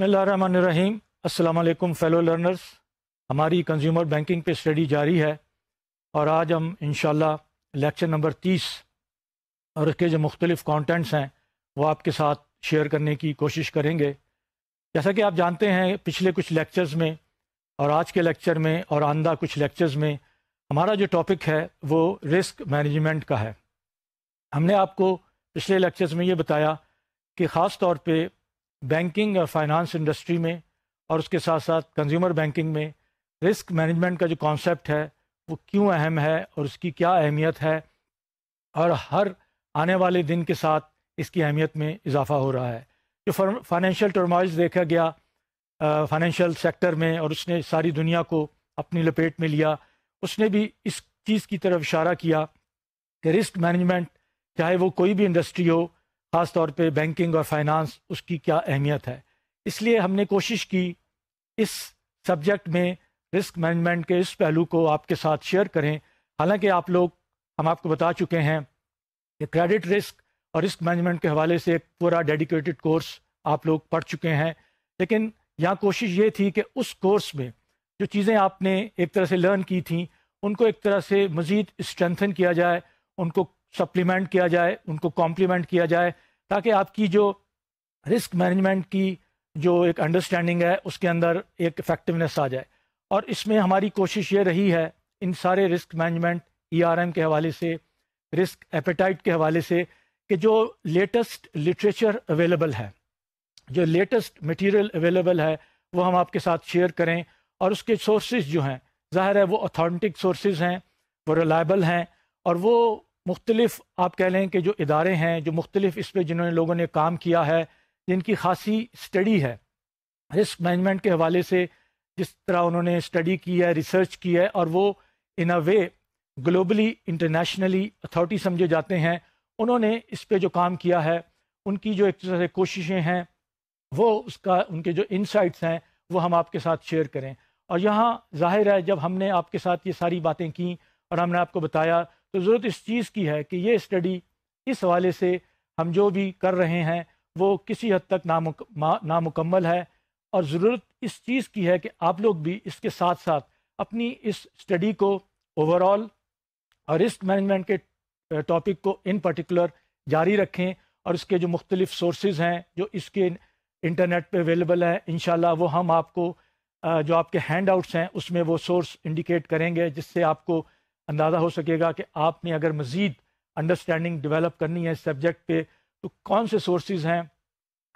बसमीम अल्लाम fellow learners हमारी कंज्यूमर बैंकिंग पे स्टडी जारी है और आज हम इन लेक्चर नंबर तीस और उसके जो मुख्तलिफ़ कॉन्टेंट्स हैं वो आपके साथ शेयर करने की कोशिश करेंगे जैसा कि आप जानते हैं पिछले कुछ लेक्चर्स में और आज के लेक्चर में और आंदा कुछ लेक्चर्स में हमारा जो टॉपिक है वो रिस्क मैनेजमेंट का है हमने आपको पिछले लेक्चर्स में ये बताया कि ख़ास तौर पर बैंकिंग और फाइनेंस इंडस्ट्री में और उसके साथ साथ कंज्यूमर बैंकिंग में रिस्क मैनेजमेंट का जो कॉन्सेप्ट है वो क्यों अहम है और उसकी क्या अहमियत है और हर आने वाले दिन के साथ इसकी अहमियत में इजाफा हो रहा है जो फाइनेंशियल टर्माइल्स देखा गया फाइनेंशियल सेक्टर में और उसने सारी दुनिया को अपनी लपेट में लिया उसने भी इस चीज़ की तरफ इशारा किया कि रिस्क मैनेजमेंट चाहे वो कोई भी इंडस्ट्री हो ख़ास तौर पे बैंकिंग और फाइनेंस उसकी क्या अहमियत है इसलिए हमने कोशिश की इस सब्जेक्ट में रिस्क मैनेजमेंट के इस पहलू को आपके साथ शेयर करें हालांकि आप लोग हम आपको बता चुके हैं कि क्रेडिट रिस्क और रिस्क मैनेजमेंट के हवाले से पूरा डेडिकेटेड कोर्स आप लोग पढ़ चुके हैं लेकिन यहाँ कोशिश ये थी कि उस कोर्स में जो चीज़ें आपने एक तरह से लर्न की थी उनको एक तरह से मज़ीद स्ट्रेंथन किया जाए उनको सप्लीमेंट किया जाए उनको कॉम्प्लीमेंट किया जाए ताकि आपकी जो रिस्क मैनेजमेंट की जो एक अंडरस्टैंडिंग है उसके अंदर एक इफेक्टिवनेस आ जाए और इसमें हमारी कोशिश ये रही है इन सारे रिस्क मैनेजमेंट ईआरएम e के हवाले से रिस्क एपेटाइट के हवाले से कि जो लेटेस्ट लिटरेचर अवेलेबल है जो लेटेस्ट मटेरियल अवेलेबल है वो हम आपके साथ शेयर करें और उसके सोर्सेज जो हैं ज़ाहिर है वो ऑथेंटिक सोर्सेज हैं वो रिलायबल हैं और वो मुख्तलिफ आप कह लें कि जो इदारे हैं जो मुख्तलिफ इस पर जिन्होंने लोगों ने काम किया है जिनकी खासी स्टडी है रिस्क मैनेजमेंट के हवाले से जिस तरह उन्होंने स्टडी की है रिसर्च की है और वो in a way globally internationally authority समझे जाते हैं उन्होंने इस पर जो काम किया है उनकी जो एक तरह से कोशिशें हैं वो उसका उनके जो इनसाइट्स हैं वो हम आपके साथ शेयर करें और यहाँ जाहिर है जब हमने आपके साथ ये सारी बातें की और हमने आपको बताया तो ज़रूरत इस चीज़ की है कि ये स्टडी इस हवाले से हम जो भी कर रहे हैं वो किसी हद तक नामुक, नामुकम्मल है और ज़रूरत इस चीज़ की है कि आप लोग भी इसके साथ साथ अपनी इस स्टडी को ओवरऑल और रिस्क मैनेजमेंट के टॉपिक को इन पर्टिकुलर जारी रखें और इसके जो मुख्तलिफ सोर्सेज हैं जो इसके इंटरनेट पे अवेलेबल हैं इन वो हम आपको जो आपके हैंड आउट्स हैं उसमें वो सोर्स इंडिकेट करेंगे जिससे आपको अंदाज़ा हो सकेगा कि आपने अगर मज़ीद अंडरस्टैंडिंग डेवलप करनी है इस सब्जेक्ट पे तो कौन से सोर्सेज हैं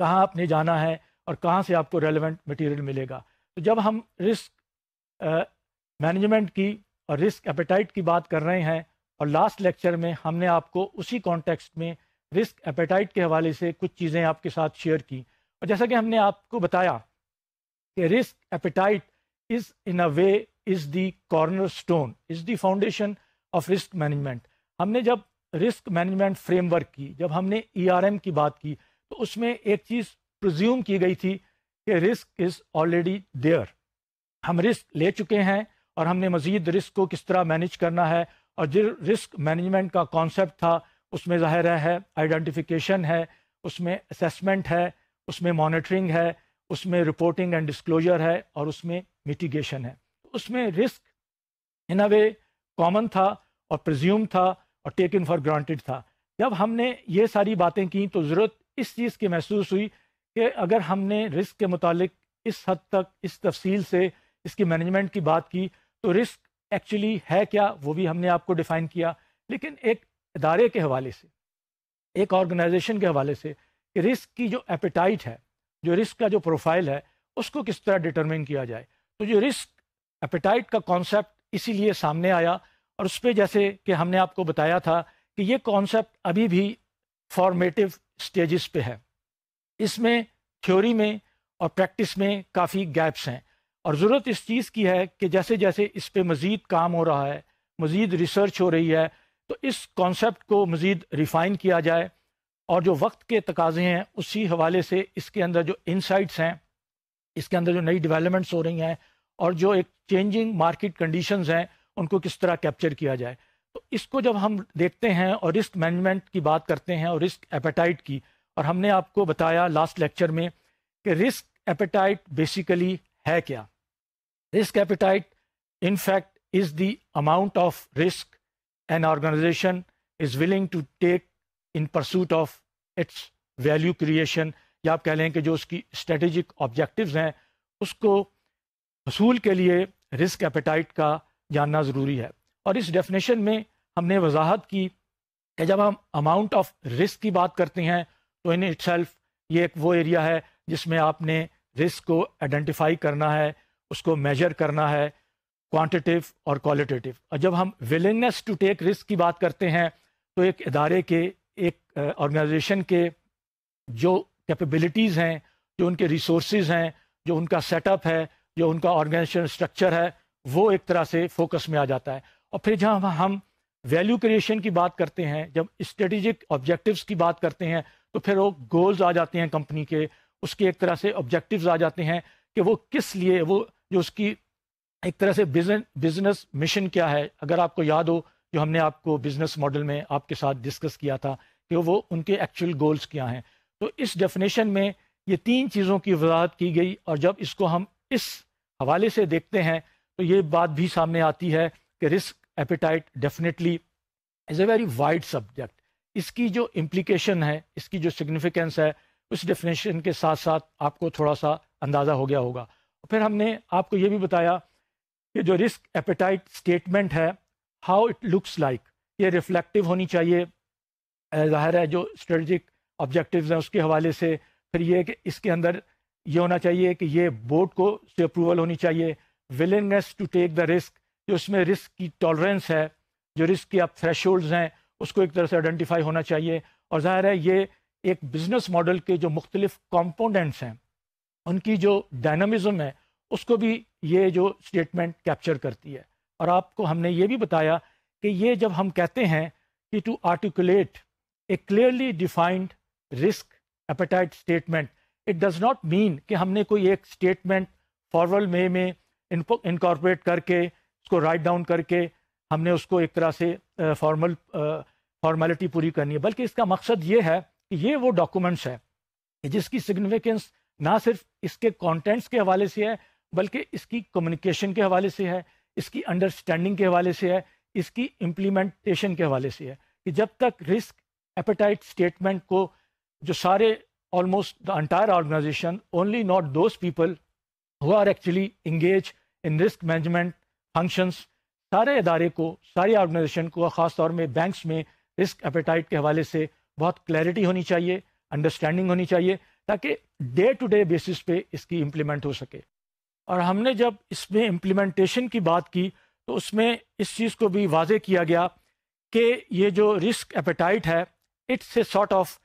कहाँ आपने जाना है और कहाँ से आपको रेलिवेंट मटीरियल मिलेगा तो जब हम रिस्क मैनेजमेंट की और रिस्क एपेटाइट की बात कर रहे हैं और लास्ट लेक्चर में हमने आपको उसी कॉन्टेक्स्ट में रिस्क एपेटाइट के हवाले से कुछ चीज़ें आपके साथ शेयर की और जैसा कि हमने आपको बताया कि risk appetite is in a way is the cornerstone is the foundation of risk management हमने जब रिस्क मैनेजमेंट फ्रेमवर्क की जब हमने ई e की बात की तो उसमें एक चीज़ प्रज्यूम की गई थी कि रिस्क इज़ ऑलरेडी देयर हम रिस्क ले चुके हैं और हमने मज़ीद रिस्क को किस तरह मैनेज करना है और जो रिस्क मैनेजमेंट का कॉन्सेप्ट था उसमें ज़ाहिर है आइडेंटिफिकेशन है उसमें असेसमेंट है उसमें मॉनिटरिंग है उसमें रिपोर्टिंग एंड डिस्क्लोजर है और उसमें मिटिगेशन है उसमें risk in a way common था और प्रज्यूम था और टेकन फॉर ग्रांटेड था जब हमने ये सारी बातें की तो ज़रूरत इस चीज़ की महसूस हुई कि अगर हमने रिस्क के मुतालिक इस हद तक इस तफसील से इसकी मैनेजमेंट की बात की तो रिस्क एक्चुअली है क्या वो भी हमने आपको डिफ़ाइन किया लेकिन एक अदारे के हवाले से एक ऑर्गेनाइजेशन के हवाले से कि रिस्क की जो एपेटाइट है जो रिस्क का जो प्रोफाइल है उसको किस तरह डिटरमिन किया जाए तो जो रिस्क एपेटाइट का कॉन्सेप्ट इसीलिए सामने आया और उस पर जैसे कि हमने आपको बताया था कि ये कॉन्सेप्ट अभी भी फॉर्मेटिव स्टेजेस पे है इसमें थ्योरी में और प्रैक्टिस में काफ़ी गैप्स हैं और ज़रूरत इस चीज़ की है कि जैसे जैसे इस पर मज़ीद काम हो रहा है मज़ीद रिसर्च हो रही है तो इस कॉन्सेप्ट को मज़ीद रिफ़ाइन किया जाए और जो वक्त के तकाजे हैं उसी हवाले से इसके अंदर जो इनसाइट्स हैं इसके अंदर जो नई डेवलपमेंट्स हो रही हैं और जो एक चेंजिंग मार्केट कंडीशन हैं उनको किस तरह कैप्चर किया जाए तो इसको जब हम देखते हैं और रिस्क मैनेजमेंट की बात करते हैं और रिस्क एपेटाइट की और हमने आपको बताया लास्ट लेक्चर में कि रिस्क एपेटाइट बेसिकली है क्या risk appetite in fact is the amount of risk an organisation is willing to take in pursuit of its value creation या आप कह लें कि जो उसकी स्ट्रेटेजिक ऑब्जेक्टिव हैं उसको हसूल के लिए रिस्क एपेटाइट का जानना ज़रूरी है और इस डेफिनेशन में हमने वजाहत की कि जब हम अमाउंट ऑफ रिस्क की बात करते हैं तो इन इट्सल्फ ये एक वो एरिया है जिसमें आपने रिस्क को आइडेंटिफाई करना है उसको मेजर करना है क्वांटिटिव और क्वालिटेटिव और जब हम विलिंगनेस टू टेक रिस्क की बात करते हैं तो एक इदारे के एक ऑर्गेनाइजेशन के जो कैपेबिलिटीज़ हैं जो उनके रिसोर्स हैं जो उनका सेटअप है जो उनका ऑर्गेनाइजेशन स्ट्रक्चर है वो एक तरह से फोकस में आ जाता है और फिर जहाँ हम वैल्यू क्रिएशन की बात करते हैं जब स्ट्रेटेजिक ऑब्जेक्टिव्स की बात करते हैं तो फिर वो गोल्स आ जाते हैं कंपनी के उसके एक तरह से ऑब्जेक्टिव्स आ जाते हैं कि वो किस लिए वो जो उसकी एक तरह से बिजनेस बिजनेस मिशन क्या है अगर आपको याद हो जो हमने आपको बिजनेस मॉडल में आपके साथ डिस्कस किया था कि वो उनके एक्चुअल गोल्स क्या हैं तो इस डेफिनेशन में ये तीन चीज़ों की वजाहत की गई और जब इसको हम इस हवाले से देखते हैं तो ये बात भी सामने आती है कि risk appetite definitely is a very wide subject इसकी जो इम्प्लीकेशन है इसकी जो सिग्निफिकेंस है उस डेफिनेशन के साथ साथ आपको थोड़ा सा अंदाज़ा हो गया होगा फिर हमने आपको ये भी बताया कि जो रिस्क एपिटाइट स्टेटमेंट है हाउ इट लुक्स लाइक ये रिफ्लेक्टिव होनी चाहिए ज़ाहिर है जो स्ट्रेटिक ऑब्जेक्टिव हैं उसके हवाले से फिर ये कि इसके अंदर ये होना चाहिए कि ये बोर्ड को से अप्रूवल होनी चाहिए willingness to take the risk जो उसमें रिस्क की टॉलरेंस है जो रिस्क की आप थ्रेश हैं उसको एक तरह से आइडेंटिफाई होना चाहिए और ज़ाहिर है ये एक बिज़नेस मॉडल के जो मुख्तलिफ कॉम्पोनेंट्स हैं उनकी जो डायनामिज़म है उसको भी ये जो स्टेटमेंट कैप्चर करती है और आपको हमने ये भी बताया कि ये जब हम कहते हैं कि to articulate a clearly defined risk appetite statement it does not mean कि हमने कोई एक स्टेटमेंट फॉर्मल वे में इनकॉर्पोरेट करके उसको राइट डाउन करके हमने उसको एक तरह से फॉर्मल फॉर्मेलिटी पूरी करनी है बल्कि इसका मकसद ये है कि ये वो डॉक्यूमेंट्स है जिसकी सिग्निफिकेंस ना सिर्फ इसके कंटेंट्स के हवाले से है बल्कि इसकी कम्युनिकेशन के हवाले से है इसकी अंडरस्टैंडिंग के हवाले से है इसकी इम्प्लीमेंटेशन के हवाले से है कि जब तक रिस्क एपेटाइट स्टेटमेंट को जो सारे almost the entire organization, only not those people who are actually engaged in risk management functions. सारे इदारे को सारी ऑर्गेनाइजेशन को ख़ास तौर में बैंक्स में रिस्क एपेटाइट के हवाले से बहुत क्लैरिटी होनी चाहिए अंडरस्टैंडिंग होनी चाहिए ताकि डे टू डे बेसिस पे इसकी इम्प्लीमेंट हो सके और हमने जब इसमें इम्प्लीमेंटेशन की बात की तो उसमें इस चीज़ को भी वाजे किया गया कि ये जो रिस्क एपेटाइट है it's a sort of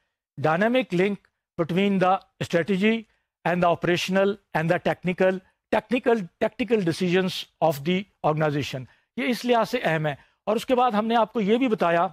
dynamic link between the strategy and the operational and the technical technical tactical decisions of the organization ये इस लिहाज से अहम है और उसके बाद हमने आपको ये भी बताया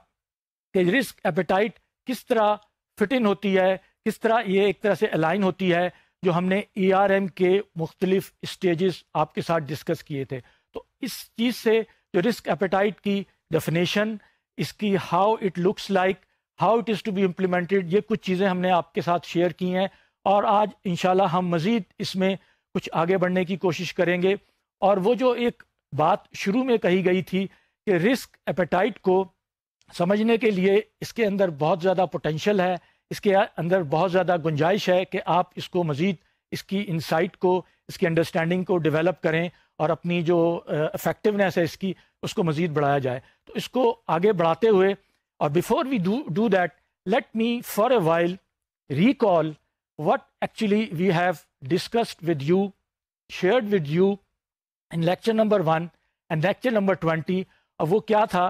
कि रिस्क एपेटाइट किस तरह फिट इन होती है किस तरह ये एक तरह से अलाइन होती है जो हमने ई आर एम के मुख्तलिफ स्टेजेस आपके साथ डिस्कस किए थे तो इस चीज़ से जो रिस्क एपेटाइट की डेफिनेशन इसकी how it looks like how it is to be implemented ये कुछ चीज़ें हमने आपके साथ शेयर की हैं और आज इन हम मज़ीद इसमें कुछ आगे बढ़ने की कोशिश करेंगे और वो जो एक बात शुरू में कही गई थी कि रिस्क एपेटाइट को समझने के लिए इसके अंदर बहुत ज़्यादा पोटेंशल है इसके अंदर बहुत ज़्यादा गुंजाइश है कि आप इसको मज़ीद इसकी इंसाइट को इसकी अंडरस्टैंडिंग को डेवलप करें और अपनी जो इफ़ेक्टिवनेस है इसकी उसको मज़ीद बढ़ाया जाए तो इसको आगे बढ़ाते हुए Or before we do, do that, let me for a while recall what actually we have discussed with you, shared with you in lecture number one and lecture number twenty और वो क्या था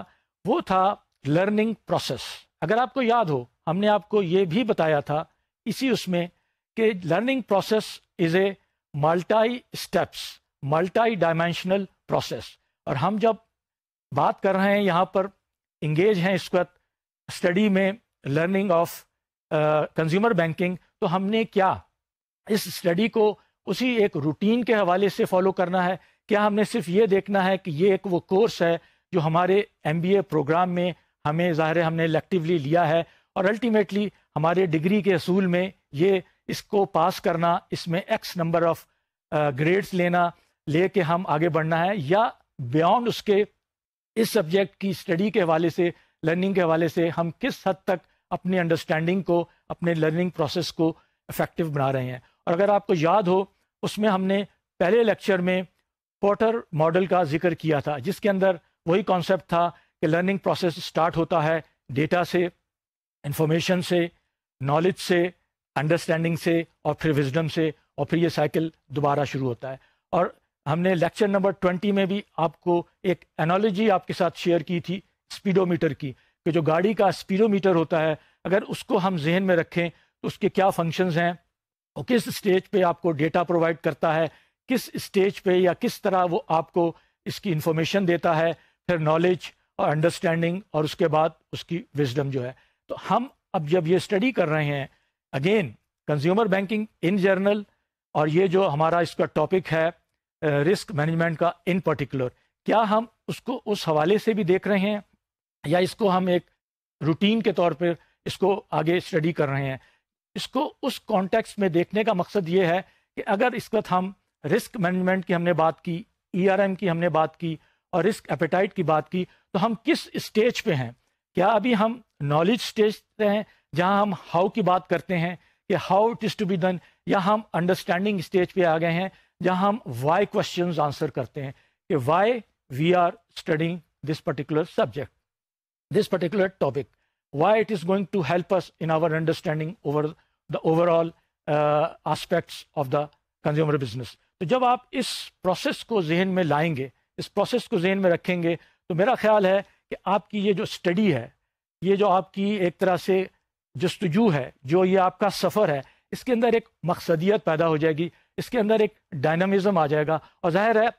वो था लर्निंग प्रोसेस अगर आपको याद हो हमने आपको ये भी बताया था इसी उसमें कि learning process is a multi steps multi dimensional process और हम जब बात कर रहे हैं यहाँ पर इंगेज हैं इस वक्त स्टडी में लर्निंग ऑफ कंज्यूमर बैंकिंग तो हमने क्या इस स्टडी को उसी एक रूटीन के हवाले से फॉलो करना है क्या हमने सिर्फ ये देखना है कि ये एक वो कोर्स है जो हमारे एम प्रोग्राम में हमें ज़ाहिर हमने इलेक्टिवली लिया है और अल्टीमेटली हमारे डिग्री के असूल में ये इसको पास करना इसमें एक्स नंबर ऑफ ग्रेड्स लेना ले के हम आगे बढ़ना है या बियॉन्ड उसके इस सब्जेक्ट की स्टडी के हवाले से लर्निंग के हवाले से हम किस हद तक अपने अंडरस्टैंडिंग को अपने लर्निंग प्रोसेस को इफेक्टिव बना रहे हैं और अगर आपको याद हो उसमें हमने पहले लेक्चर में पोटर मॉडल का जिक्र किया था जिसके अंदर वही कॉन्सेप्ट था कि लर्निंग प्रोसेस स्टार्ट होता है डेटा से इंफॉर्मेशन से नॉलेज से अंडरस्टैंडिंग से और फिर विजडम से और फिर ये साइकिल दोबारा शुरू होता है और हमने लेक्चर नंबर ट्वेंटी में भी आपको एक एनोलॉजी आपके साथ शेयर की थी स्पीडोमीटर की कि जो गाड़ी का स्पीडोमीटर होता है अगर उसको हम जहन में रखें तो उसके क्या फंक्शन हैं और किस स्टेज पर आपको डेटा प्रोवाइड करता है किस स्टेज पर या किस तरह वो आपको इसकी इंफॉर्मेशन देता है फिर नॉलेज और अंडरस्टैंडिंग और उसके बाद उसकी विजडम जो है तो हम अब जब ये स्टडी कर रहे हैं again consumer banking in general और ये जो हमारा इसका टॉपिक है रिस्क मैनेजमेंट का इन पर्टिकुलर क्या हम उसको उस हवाले से भी देख रहे हैं या इसको हम एक रूटीन के तौर पर इसको आगे स्टडी कर रहे हैं इसको उस कॉन्टेक्स में देखने का मकसद ये है कि अगर इस वक्त हम रिस्क मैनेजमेंट की हमने बात की ई आर एम की हमने बात की और रिस्क एपेटाइट की बात की तो हम किस स्टेज पे हैं क्या अभी हम नॉलेज स्टेज पे हैं जहां हम हाउ की बात करते हैं कि how it is to be done या हम अंडरस्टैंडिंग स्टेज पे आ गए हैं जहां हम वाई क्वेश्चन आंसर करते हैं कि why we are studying this particular subject this particular topic why it is going to help us in our understanding over the overall aspect of the consumer business तो जब आप इस process को जहन में लाएंगे इस प्रोसेस को जहन में रखेंगे तो मेरा ख्याल है कि आपकी ये जो स्टडी है ये जो आपकी एक तरह से जस्तजू है जो ये आपका सफ़र है इसके अंदर एक मकसदियत पैदा हो जाएगी इसके अंदर एक डायनामिज़म आ जाएगा और जाहिर है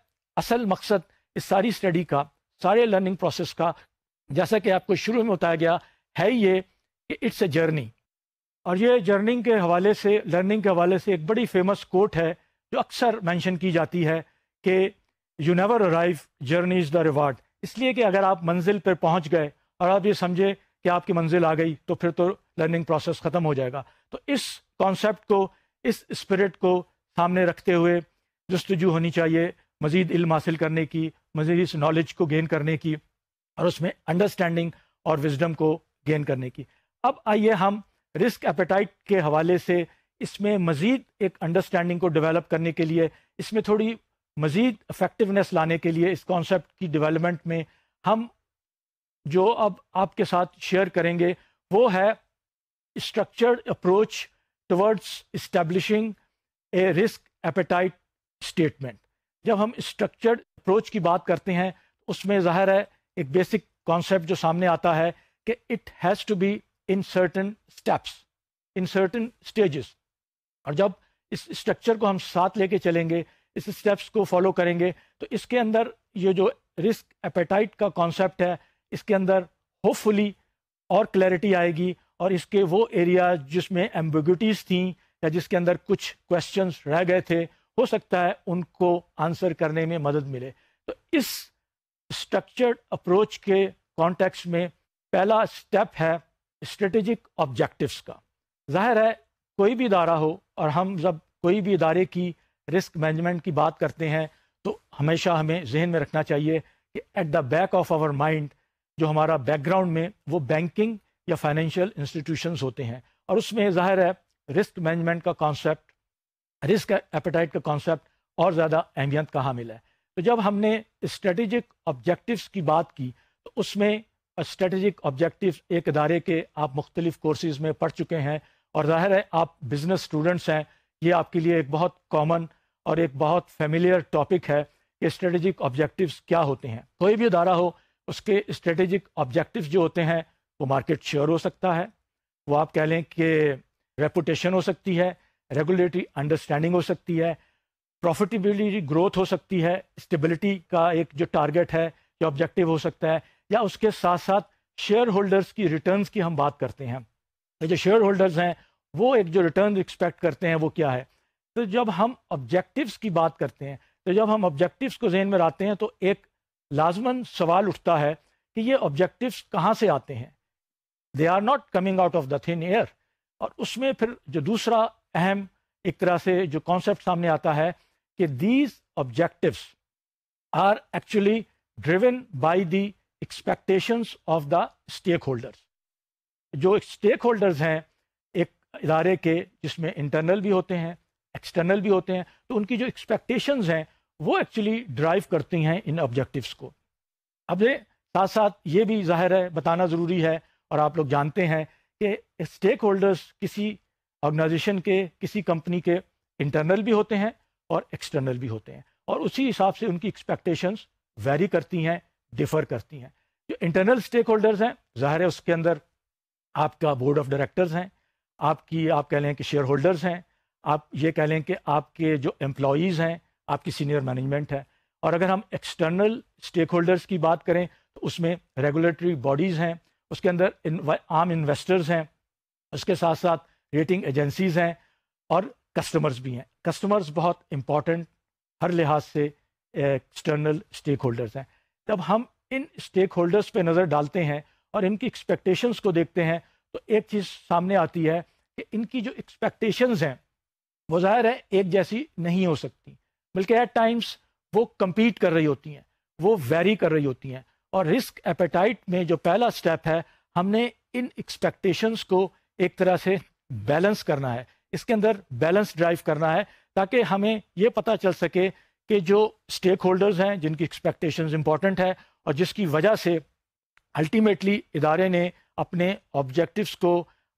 असल मकसद इस सारी स्टडी का सारे लर्निंग प्रोसेस का जैसा कि आपको शुरू में बताया गया है ये कि इट्स ए जर्नी और ये जर्निंग के हवाले से लर्निंग के हवाले से एक बड़ी फेमस कोट है जो अक्सर मेंशन की जाती है कि you never arrive journey is the reward इसलिए कि अगर आप मंजिल पर पहुंच गए और आप ये समझे कि आपकी मंजिल आ गई तो फिर तो लर्निंग प्रोसेस ख़त्म हो जाएगा तो इस कॉन्सेप्ट को इस स्पिरिट को सामने रखते हुए जस्तजू होनी चाहिए मज़ीद इल्म हासिल करने की मज़ीद इस नॉलेज को गेन करने की और उसमें अंडरस्टैंडिंग और विजडम को गेन करने की अब आइए हम रिस्क एपेटाइट के हवाले से इसमें मज़ीद एक अंडरस्टैंडिंग को डेवलप करने के लिए इसमें थोड़ी मज़ीद अफेक्टिवनेस लाने के लिए इस कॉन्सेप्ट की डेवलपमेंट में हम जो अब आपके साथ शेयर करेंगे वो है structured approach towards establishing a risk appetite statement जब हम स्ट्रक्चर्ड अप्रोच की बात करते हैं उसमें जाहिर है एक बेसिक कॉन्सेप्ट जो सामने आता है कि it has to be in certain steps in certain stages और जब इस स्ट्रक्चर को हम साथ लेके चलेंगे इस स्टेप्स को फॉलो करेंगे तो इसके अंदर ये जो रिस्क एपेटाइट का कॉन्सेप्ट है इसके अंदर होपफुली और क्लैरिटी आएगी और इसके वो एरिया जिसमें एम्बिगुटीज़ थी या जिसके अंदर कुछ क्वेश्चन रह गए थे हो सकता है उनको आंसर करने में मदद मिले तो इस स्ट्रक्चर्ड अप्रोच के कॉन्टेक्स्ट में पहला स्टेप है स्ट्रेटेजिक ऑब्जेक्टिव्स का जाहिर है कोई भी इदारा हो और हम जब कोई भी इदारे की रिस्क मैनेजमेंट की बात करते हैं तो हमेशा हमें जहन में रखना चाहिए कि at the back of our mind जो हमारा बैकग्राउंड में वो बैंकिंग या फाइनेंशियल इंस्टीट्यूशंस होते हैं और उसमें जाहिर है रिस्क मैनेजमेंट का कॉन्सेप्ट रिस्क एपेटाइट का कॉन्सेप्ट और ज़्यादा अहमियत का हामिल है तो जब हमने स्ट्रेटजिक ऑब्जेक्टिव्स की बात की तो उसमें स्ट्रेटजिक ऑब्जेक्टिव्स एक अदारे के आप मुख्तलिफ कोर्सेज में पढ़ चुके हैं और जाहिर है आप बिजनेस स्टूडेंट्स हैं ये आपके लिए एक बहुत कॉमन और एक बहुत फेमिलियर टॉपिक है कि स्ट्रेटजिक ऑब्जेक्टिव्स क्या होते हैं कोई भी अदारा हो उसके स्ट्रेटजिक ऑब्जेक्टिव्स जो होते हैं वो मार्केट शेयर हो सकता है वो आप कह लें कि रेपुटेशन हो सकती है रेगुलेटरी अंडरस्टैंडिंग हो सकती है प्रॉफिटेबिलिटी ग्रोथ हो सकती है स्टेबिलिटी का एक जो टारगेट है जो ऑब्जेक्टिव हो सकता है या उसके साथ साथ शेयर होल्डर्स की रिटर्न की हम बात करते हैं तो जो शेयर होल्डर्स हैं वो एक जो रिटर्न एक्सपेक्ट करते हैं वो क्या है तो जब हम ऑब्जेक्टिव्स की बात करते हैं तो जब हम ऑब्जेक्टिव्स को जहन में लाते हैं तो एक लाजमन सवाल उठता है कि ये ऑब्जेक्टिव्स कहाँ से आते हैं they are not coming out of the thin air और उसमें फिर जो दूसरा अहम एक तरह से जो कॉन्सेप्ट सामने आता है कि these objectives are actually driven by the expectations of the stake holders जो स्टेक होल्डर्स हैं एक इदारे के जिसमें इंटरनल भी होते हैं एक्सटर्नल भी होते हैं तो उनकी जो एक्सपेक्टेशंस हैं वो एक्चुअली ड्राइव करती हैं इन ऑब्जेक्टिव्स को अब साथ साथ ये भी जाहिर है बताना ज़रूरी है और आप लोग जानते हैं कि स्टेक होल्डर्स किसी ऑर्गेनाइजेशन के किसी कंपनी के इंटरनल भी होते हैं और एक्सटर्नल भी होते हैं और उसी हिसाब से उनकी एक्सपेक्टेशंस वेरी करती हैं डिफ़र करती हैं जो इंटरनल स्टेक होल्डर्स हैं ज़ाहिर है उसके अंदर आपका बोर्ड ऑफ डायरेक्टर्स हैं आपकी आप कह लें कि शेयर होल्डर्स हैं आप ये कह लें कि आपके जो एम्प्लॉज़ हैं आपकी सीनियर मैनेजमेंट है और अगर हम एक्सटर्नल स्टेक होल्डर्स की बात करें तो उसमें रेगुलेटरी बॉडीज़ हैं उसके अंदर इन, आम इन्वेस्टर्स हैं उसके साथ साथ रेटिंग एजेंसीज हैं और कस्टमर्स भी हैं कस्टमर्स बहुत इम्पॉर्टेंट हर लिहाज से एक्सटर्नल स्टेक होल्डर्स हैं जब हम इन स्टेक होल्डर्स पर नज़र डालते हैं और इनकी एक्सपेक्टेशंस को देखते हैं तो एक चीज़ सामने आती है कि इनकी जो एक्सपेक्टेशंस हैं वो ज़ाहिर है एक जैसी नहीं हो सकती बल्कि एट टाइम्स वो कम्पीट कर रही होती हैं वो वेरी कर रही होती हैं और रिस्क एपेटाइट में जो पहला स्टेप है हमने इन एक्सपेक्टेशंस को एक तरह से बैलेंस करना है इसके अंदर बैलेंस ड्राइव करना है ताकि हमें ये पता चल सके कि जो स्टेक होल्डर्स हैं जिनकी एक्सपेक्टेशन इंपॉर्टेंट है और जिसकी वजह से अल्टीमेटली इदारे ने अपने ऑब्जेक्टिव्स को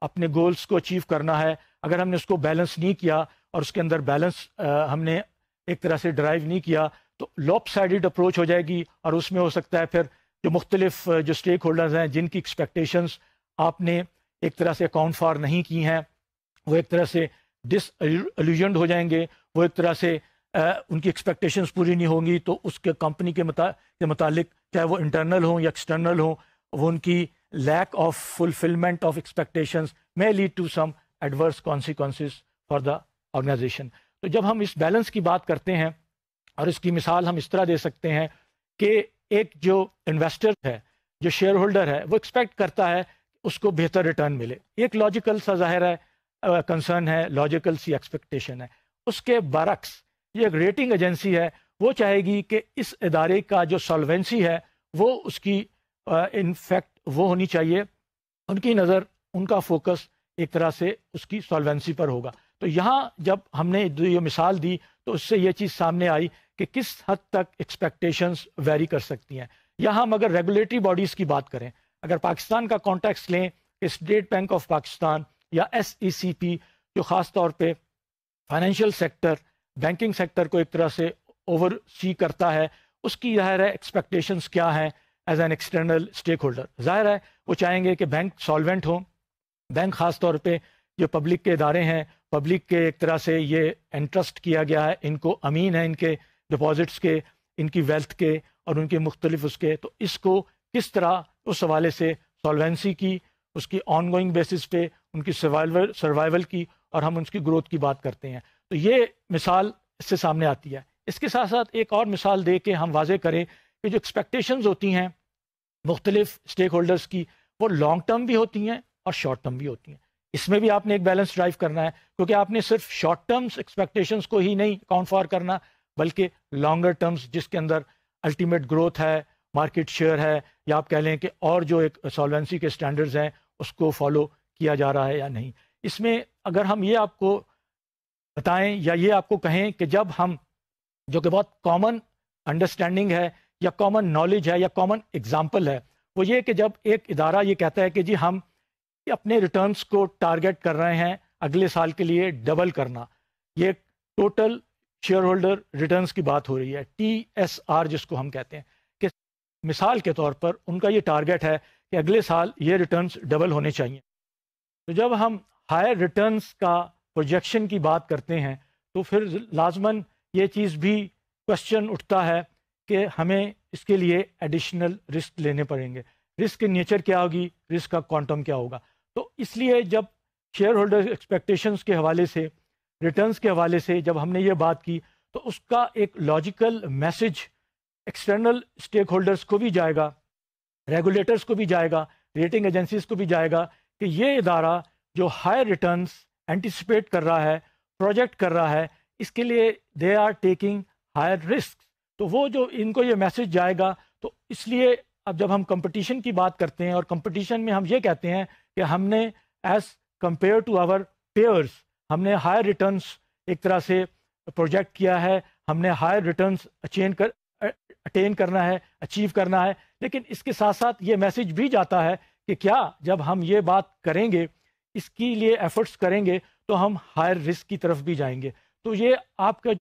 अपने गोल्स को अचीव करना है अगर हमने उसको बैलेंस नहीं किया और उसके अंदर बैलेंस हमने एक तरह से ड्राइव नहीं किया तो लॉप साइड अप्रोच हो जाएगी और उसमें हो सकता है फिर जो मुख्तलिफ जो स्टेक होल्डर्स हैं जिनकी एक्सपेक्टेशंस आपने एक तरह से अकाउंट फॉर नहीं की हैं वो एक तरह से डिस एल्यूजेंड हो जाएंगे वो एक तरह से आ, उनकी एक्सपेक्टेशंस पूरी नहीं होंगी तो उसके कंपनी के मता मतलब चाहे वो इंटरनल हों या एक्सटर्नल हों वो उनकी lack of fulfilment of expectation may lead to some adverse consequences for the organisation तो जब हम इस बैलेंस की बात करते हैं और इसकी मिसाल हम इस तरह दे सकते हैं कि एक जो इन्वेस्टर है जो शेयर होल्डर है वो एक्सपेक्ट करता है उसको बेहतर रिटर्न मिले एक लॉजिकल सा जाहिर है कंसर्न है लॉजिकल सी एक्सपेक्टेशन है उसके बरक्स ये एक रेटिंग एजेंसी है वो चाहेगी कि इस इदारे का जो सॉल्वेंसी है वो उसकी इनफैक्ट वो होनी चाहिए उनकी नज़र उनका फोकस एक तरह से उसकी सॉल्वेंसी पर होगा तो यहाँ जब हमने ये मिसाल दी तो उससे ये चीज़ सामने आई कि किस हद तक एक्सपेक्टेशंस वेरी कर सकती हैं या हम अगर रेगुलेटरी बॉडीज़ की बात करें अगर पाकिस्तान का कॉन्टेक्स्ट लें कि स्टेट बैंक ऑफ पाकिस्तान या एस ई सी पी जो ख़ास तौर पर फाइनेंशियल सेक्टर बैंकिंग सेक्टर को एक तरह से ओवर सी करता है उसकी जाहिर है एक्सपेक्टेशन क्या हैं as an external stake holder जाहिर है वो चाहेंगे कि बैंक सॉलवेंट हों बैंक ख़ास तौर पर जो पब्लिक के इदारे हैं पब्लिक के एक तरह से ये इंट्रस्ट किया गया है इनको अमीन है इनके डिपॉजिट्स के इनकी वेल्थ के और उनके मुख्तलिफ उसके तो इसको किस तरह उस हवाले से सॉल्वेंसी की उसकी ऑन गोइंग बेसिस पे उनकी सर्वाइवल सर्वाइवल की और हम उसकी ग्रोथ की बात करते हैं तो ये मिसाल इससे सामने आती है इसके साथ साथ एक और मिसाल दे के हम वाजे करें कि जो एक्सपेक्टेशन होती हैं मुख्तलिफ स्टेक होल्डर्स की वो लॉन्ग टर्म भी होती हैं और शॉर्ट टर्म भी होती हैं इसमें भी आपने एक बैलेंस ड्राइव करना है क्योंकि आपने सिर्फ शॉर्ट टर्म्स एक्सपेक्टेशंस को ही नहीं अकाउंट फॉर करना बल्कि लॉन्गर टर्म्स जिसके अंदर अल्टीमेट ग्रोथ है मार्केट शेयर है या आप कह लें कि और जो एक सॉल्वेंसी के स्टैंडर्ड्स हैं उसको फॉलो किया जा रहा है या नहीं इसमें अगर हम ये आपको बताएं या ये आपको कहें कि जब हम जो कि बहुत कॉमन अंडरस्टैंडिंग है या कॉमन नॉलेज है या कॉमन एग्जाम्पल है वो ये कि जब एक इदारा ये कहता है कि जी हम कि अपने रिटर्न को टारगेट कर रहे हैं अगले साल के लिए डबल करना ये टोटल शेयर होल्डर रिटर्न की बात हो रही है टी एस आर जिसको हम कहते हैं कि मिसाल के तौर पर उनका ये टारगेट है कि अगले साल ये रिटर्न डबल होने चाहिए तो जब हम हायर रिटर्न्स का प्रोजेक्शन की बात करते हैं तो फिर लाजमन ये चीज़ भी क्वेश्चन उठता है कि हमें इसके लिए एडिशनल रिस्क लेने पड़ेंगे रिस्क की नेचर क्या होगी रिस्क का क्वांटम क्या होगा तो इसलिए जब शेयर होल्डर एक्सपेक्टेशंस के हवाले से रिटर्न के हवाले से जब हमने ये बात की तो उसका एक logical message external stake holders को भी जाएगा रेगुलेटर्स को भी जाएगा रेटिंग एजेंसीज को भी जाएगा कि ये इदारा जो हायर रिटर्न्स एंटिसपेट कर रहा है प्रोजेक्ट कर रहा है इसके लिए they are taking higher risk तो वो जो इनको ये मैसेज जाएगा तो इसलिए अब जब हम कंपटीशन की बात करते हैं और कंपटीशन में हम ये कहते हैं कि हमने as compare to our peers हमने हायर रिटर्न्स एक तरह से प्रोजेक्ट किया है हमने हायर रिटर्न्स अचेन कर अटेन करना है अचीव करना है लेकिन इसके साथ साथ ये मैसेज भी जाता है कि क्या जब हम ये बात करेंगे इसके लिए एफर्ट्स करेंगे तो हम हायर रिस्क की तरफ भी जाएंगे तो ये आपका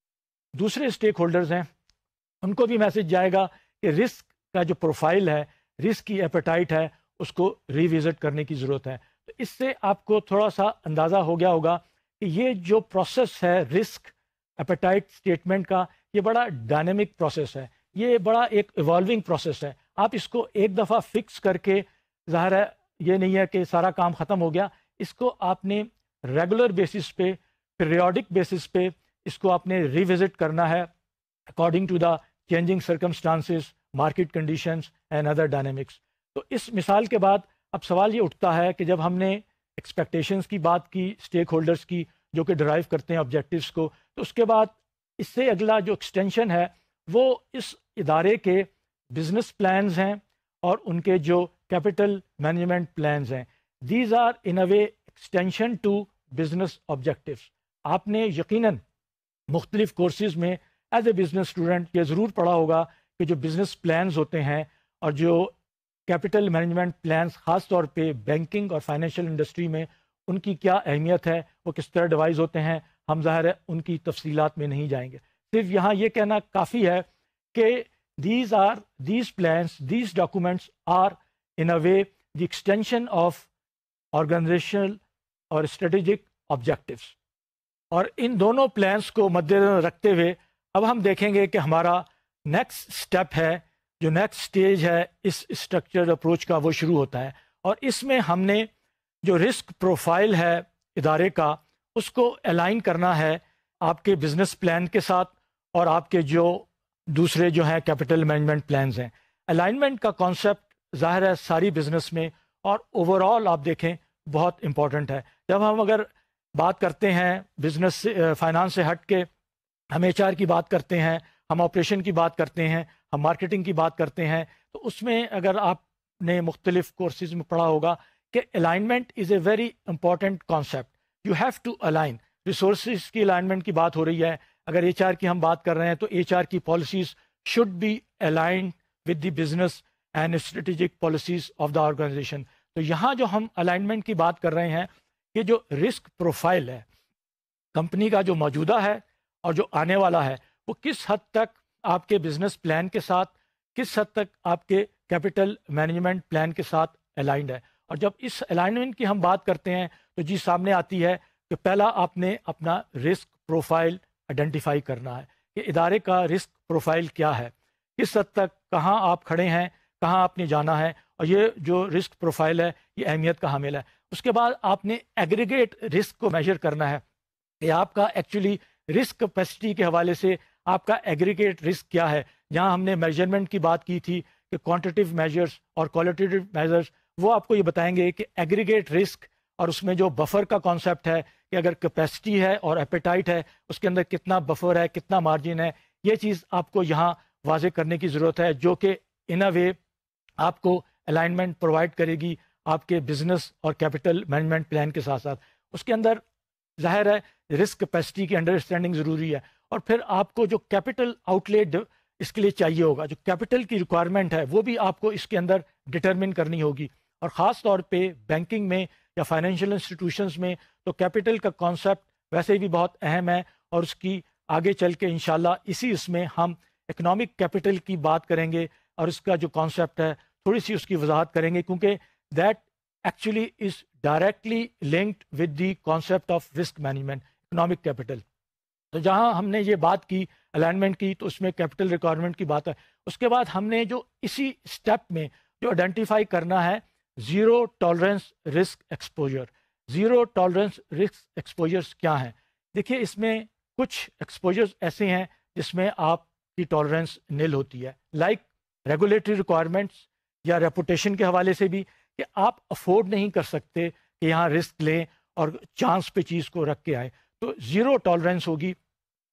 दूसरे स्टेक होल्डर्स हैं उनको भी मैसेज जाएगा कि रिस्क का जो प्रोफाइल है रिस्क की एपेटाइट है उसको रिविज़िट करने की ज़रूरत है तो इससे आपको थोड़ा सा अंदाज़ा हो गया होगा कि ये जो प्रोसेस है रिस्क अपेटाइट स्टेटमेंट का ये बड़ा डायनेमिक प्रोसेस है ये बड़ा एक इवॉल्विंग प्रोसेस है आप इसको एक दफ़ा फिक्स करके ज़ाहिर है ये नहीं है कि सारा काम ख़त्म हो गया इसको आपने रेगुलर बेसिस पे पीरियोडिक बेसिस पे इसको आपने रिविज़िट करना है according to the changing circumstances market conditions and other dynamics तो इस मिसाल के बाद अब सवाल ये उठता है कि जब हमने एक्सपेक्टेशन की बात की स्टेक होल्डर्स की जो कि ड्राइव करते हैं ऑब्जेक्टिव्स को तो उसके बाद इससे अगला जो एक्सटेंशन है वो इस इदारे के बिजनेस प्लान हैं और उनके जो कैपिटल मैनेजमेंट प्लान हैं these are in a way extension to business objectives आपने यकीन मुख्तलिफ कोर्सेज में एज ए बिज़नेस स्टूडेंट ये ज़रूर पढ़ा होगा कि जो बिज़नेस प्लान होते हैं और जो कैपिटल मैनेजमेंट प्लान्स खास तौर पे बैंकिंग और फाइनेंशियल इंडस्ट्री में उनकी क्या अहमियत है वो किस तरह डिवाइज होते हैं हम ज़ाहिर है उनकी तफसीलात में नहीं जाएंगे सिर्फ यहाँ ये कहना काफ़ी है कि these are these plans these documents are in a way the extension of organizational और strategic objectives और इन दोनों प्लान्स को मद्देनजर रखते हुए अब हम देखेंगे कि हमारा नेक्स्ट स्टेप है जो नेक्स्ट स्टेज है इस स्ट्रक्चर अप्रोच का वो शुरू होता है और इसमें हमने जो रिस्क प्रोफाइल है इदारे का उसको अलाइन करना है आपके बिजनेस प्लान के साथ और आपके जो दूसरे जो हैं कैपिटल मैनेजमेंट प्लान हैं अलाइनमेंट का कॉन्सेप्ट जाहिर है सारी बिजनेस में और ओवरऑल आप देखें बहुत इंपॉर्टेंट है जब हम अगर बात करते हैं बिजनेस फाइनेंस से हट के हम एच की बात करते हैं हम ऑपरेशन की बात करते हैं हम मार्केटिंग की बात करते हैं तो उसमें अगर आपने मुख्तलिफ कोर्सेज में पढ़ा होगा कि alignment is a very important concept you have to align resource की अलाइनमेंट की बात हो रही है अगर एच आर की हम बात कर रहे हैं तो एच आर की policies should be align with the business and strategic policies of the organisation तो यहाँ जो हम अलाइनमेंट की बात कर रहे हैं ये जो रिस्क प्रोफाइल है कंपनी का जो मौजूदा है और जो आने वाला है वो किस हद तक आपके बिजनेस प्लान के साथ किस हद तक आपके कैपिटल मैनेजमेंट प्लान के साथ अलाइंड है और जब इस अलाइनमेंट की हम बात करते हैं तो जी सामने आती है कि पहला आपने अपना रिस्क प्रोफाइल आइडेंटिफाई करना है कि इदारे का रिस्क प्रोफाइल क्या है किस हद तक कहाँ आप खड़े हैं कहाँ आपने जाना है और ये जो रिस्क प्रोफाइल है ये अहमियत का हामिल है उसके बाद आपने एग्रीगेट रिस्क को मेजर करना है कि आपका एक्चुअली रिस्क कैपेसिटी के हवाले से आपका एग्रीगेट रिस्क क्या है जहाँ हमने मेजरमेंट की बात की थी कि क्वान्टिटिव मेजर्स और क्वालिटेटिव मेजर्स वो आपको ये बताएंगे कि एग्रीगेट रिस्क और उसमें जो बफर का कॉन्सेप्ट है कि अगर कैपेसिटी है और एपेटाइट है उसके अंदर कितना बफर है कितना मार्जिन है ये चीज़ आपको यहाँ वाजे करने की ज़रूरत है जो कि इन अ वे आपको अलाइनमेंट प्रोवाइड करेगी आपके बिजनेस और कैपिटल मैनेजमेंट प्लान के साथ साथ उसके अंदर जाहिर है रिस्क कैपेसिटी की अंडरस्टैंडिंग ज़रूरी है और फिर आपको जो कैपिटल आउटलेट इसके लिए चाहिए होगा जो कैपिटल की रिक्वायरमेंट है वो भी आपको इसके अंदर डिटरमिन करनी होगी और ख़ास तौर पे बैंकिंग में या फाइनेंशियल इंस्टीट्यूशंस में तो कैपिटल का कॉन्सेप्ट वैसे भी बहुत अहम है और उसकी आगे चल के इन इसी इसमें हम इकनॉमिक कैपिटल की बात करेंगे और इसका जो कॉन्सेप्ट है थोड़ी सी उसकी वजाहत करेंगे क्योंकि that actually is directly linked with the concept of risk management economic capital तो जहाँ हमने ये बात की अलाइनमेंट की तो उसमें कैपिटल रिक्वायरमेंट की बात है उसके बाद हमने जो इसी स्टेप में जो आइडेंटिफाई करना है zero tolerance risk exposure zero tolerance risk exposures क्या हैं देखिए इसमें कुछ एक्सपोजर्स ऐसे हैं जिसमें आपकी टॉलरेंस नील होती है लाइक रेगुलेटरी रिक्वायरमेंट्स या रेपोटेशन के हवाले से भी कि आप अफोर्ड नहीं कर सकते कि यहाँ रिस्क लें और चांस पे चीज़ को रख के आए तो ज़ीरो टॉलरेंस होगी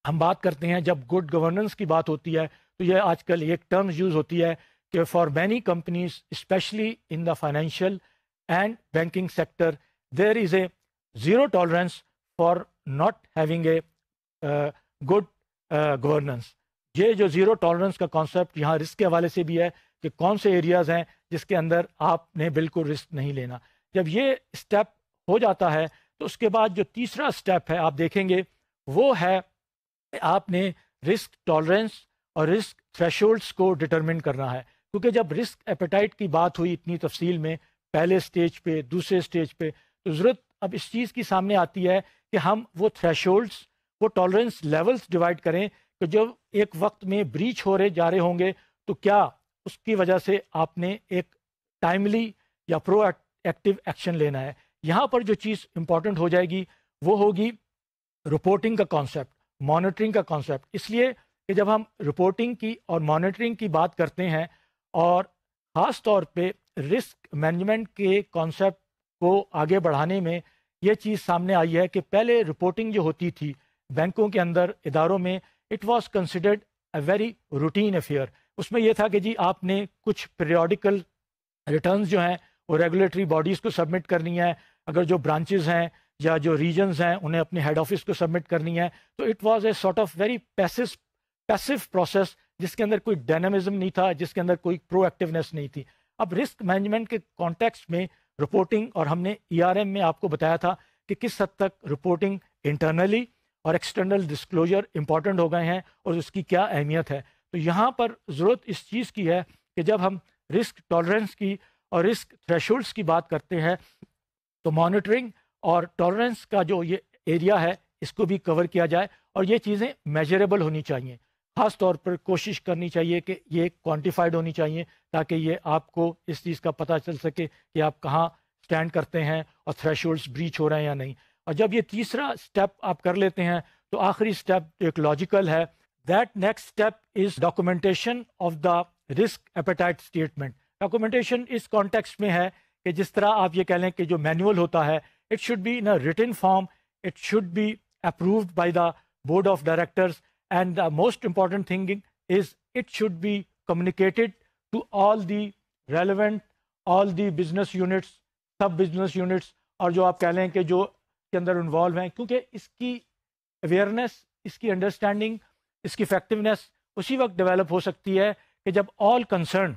हम बात करते हैं जब गुड गवर्नेंस की बात होती है तो यह आजकल एक टर्म यूज़ होती है कि for many companies specially in the financial and banking sector there is a zero tolerance for not having a good governance ये जो ज़ीरो टॉलरेंस का कॉन्सेप्ट यहाँ रिस्क के हवाले से भी है कि कौन से एरियाज़ हैं जिसके अंदर आपने बिल्कुल रिस्क नहीं लेना जब ये स्टेप हो जाता है तो उसके बाद जो तीसरा स्टेप है आप देखेंगे वो है आपने रिस्क टॉलरेंस और रिस्क थ्रेशोल्ड्स को डिटरमिन करना है क्योंकि जब रिस्क एपेटाइट की बात हुई इतनी तफसील में पहले स्टेज पे दूसरे स्टेज पे तो ज़रूरत अब इस चीज़ की सामने आती है कि हम वो थ्रेशोल्ड्स वो टॉलरेंस लेवल्स डिवाइड करें कि जब एक वक्त में ब्रीच हो रहे जा रहे होंगे तो क्या उसकी वजह से आपने एक टाइमली या प्रो एक्टिव एक्शन लेना है यहाँ पर जो चीज़ इंपॉर्टेंट हो जाएगी वो होगी रिपोर्टिंग का कॉन्सेप्ट मॉनिटरिंग का कॉन्सेप्ट इसलिए कि जब हम रिपोर्टिंग की और मॉनिटरिंग की बात करते हैं और ख़ास तौर पर रिस्क मैनेजमेंट के कॉन्सेप्ट को आगे बढ़ाने में ये चीज़ सामने आई है कि पहले रिपोर्टिंग जो होती थी बैंकों के अंदर इदारों में it was considered a very routine affair उसमें यह था कि जी आपने कुछ पीरियोडिकल रिटर्न जो हैं वो रेगुलेटरी बॉडीज़ को सबमिट करनी है अगर जो ब्रांचेज हैं या जो रीजन्स हैं उन्हें अपने हेड ऑफिस को सबमिट करनी है तो it was a sort of very passive passive process जिसके अंदर कोई डायनामिज्म नहीं था जिसके अंदर कोई प्रो एक्टिवनेस नहीं थी अब रिस्क मैनेजमेंट के कॉन्टेक्स में रिपोर्टिंग और हमने ई आर एम में आपको बताया था कि किस हद तक रिपोर्टिंग इंटरनली और एक्सटर्नल डिस्कलोजर इंपॉर्टेंट हो गए हैं और उसकी क्या अहमियत है तो यहाँ पर ज़रूरत इस चीज़ की है कि जब हम रिस्क टॉलरेंस की और रिस्क थ्रेशोल्ड्स की बात करते हैं तो मॉनिटरिंग और टॉलरेंस का जो ये एरिया है इसको भी कवर किया जाए और ये चीज़ें मेजरेबल होनी चाहिए ख़ास तौर पर कोशिश करनी चाहिए कि ये क्वांटिफाइड होनी चाहिए ताकि ये आपको इस चीज़ का पता चल सके कि आप कहाँ स्टैंड करते हैं और थ्रेश ब्रीच हो रहे हैं या नहीं और जब ये तीसरा स्टेप आप कर लेते हैं तो आखिरी स्टेप एक लॉजिकल है that next step is documentation of the risk appetite statement documentation इस कॉन्टेक्स्ट में है कि जिस तरह आप ये कह लें कि जो मैनुअल होता है it should be in a written form it should be approved by the board of directors and the most important thing is it should be communicated to all the relevant all the business units सब business units और जो आप कह लें कि जो के अंदर इन्वॉल्व हैं क्योंकि इसकी अवेयरनेस इसकी अंडरस्टैंडिंग इसकी इफेक्टिवनेस उसी वक्त डेवलप हो सकती है कि जब ऑल कंसर्न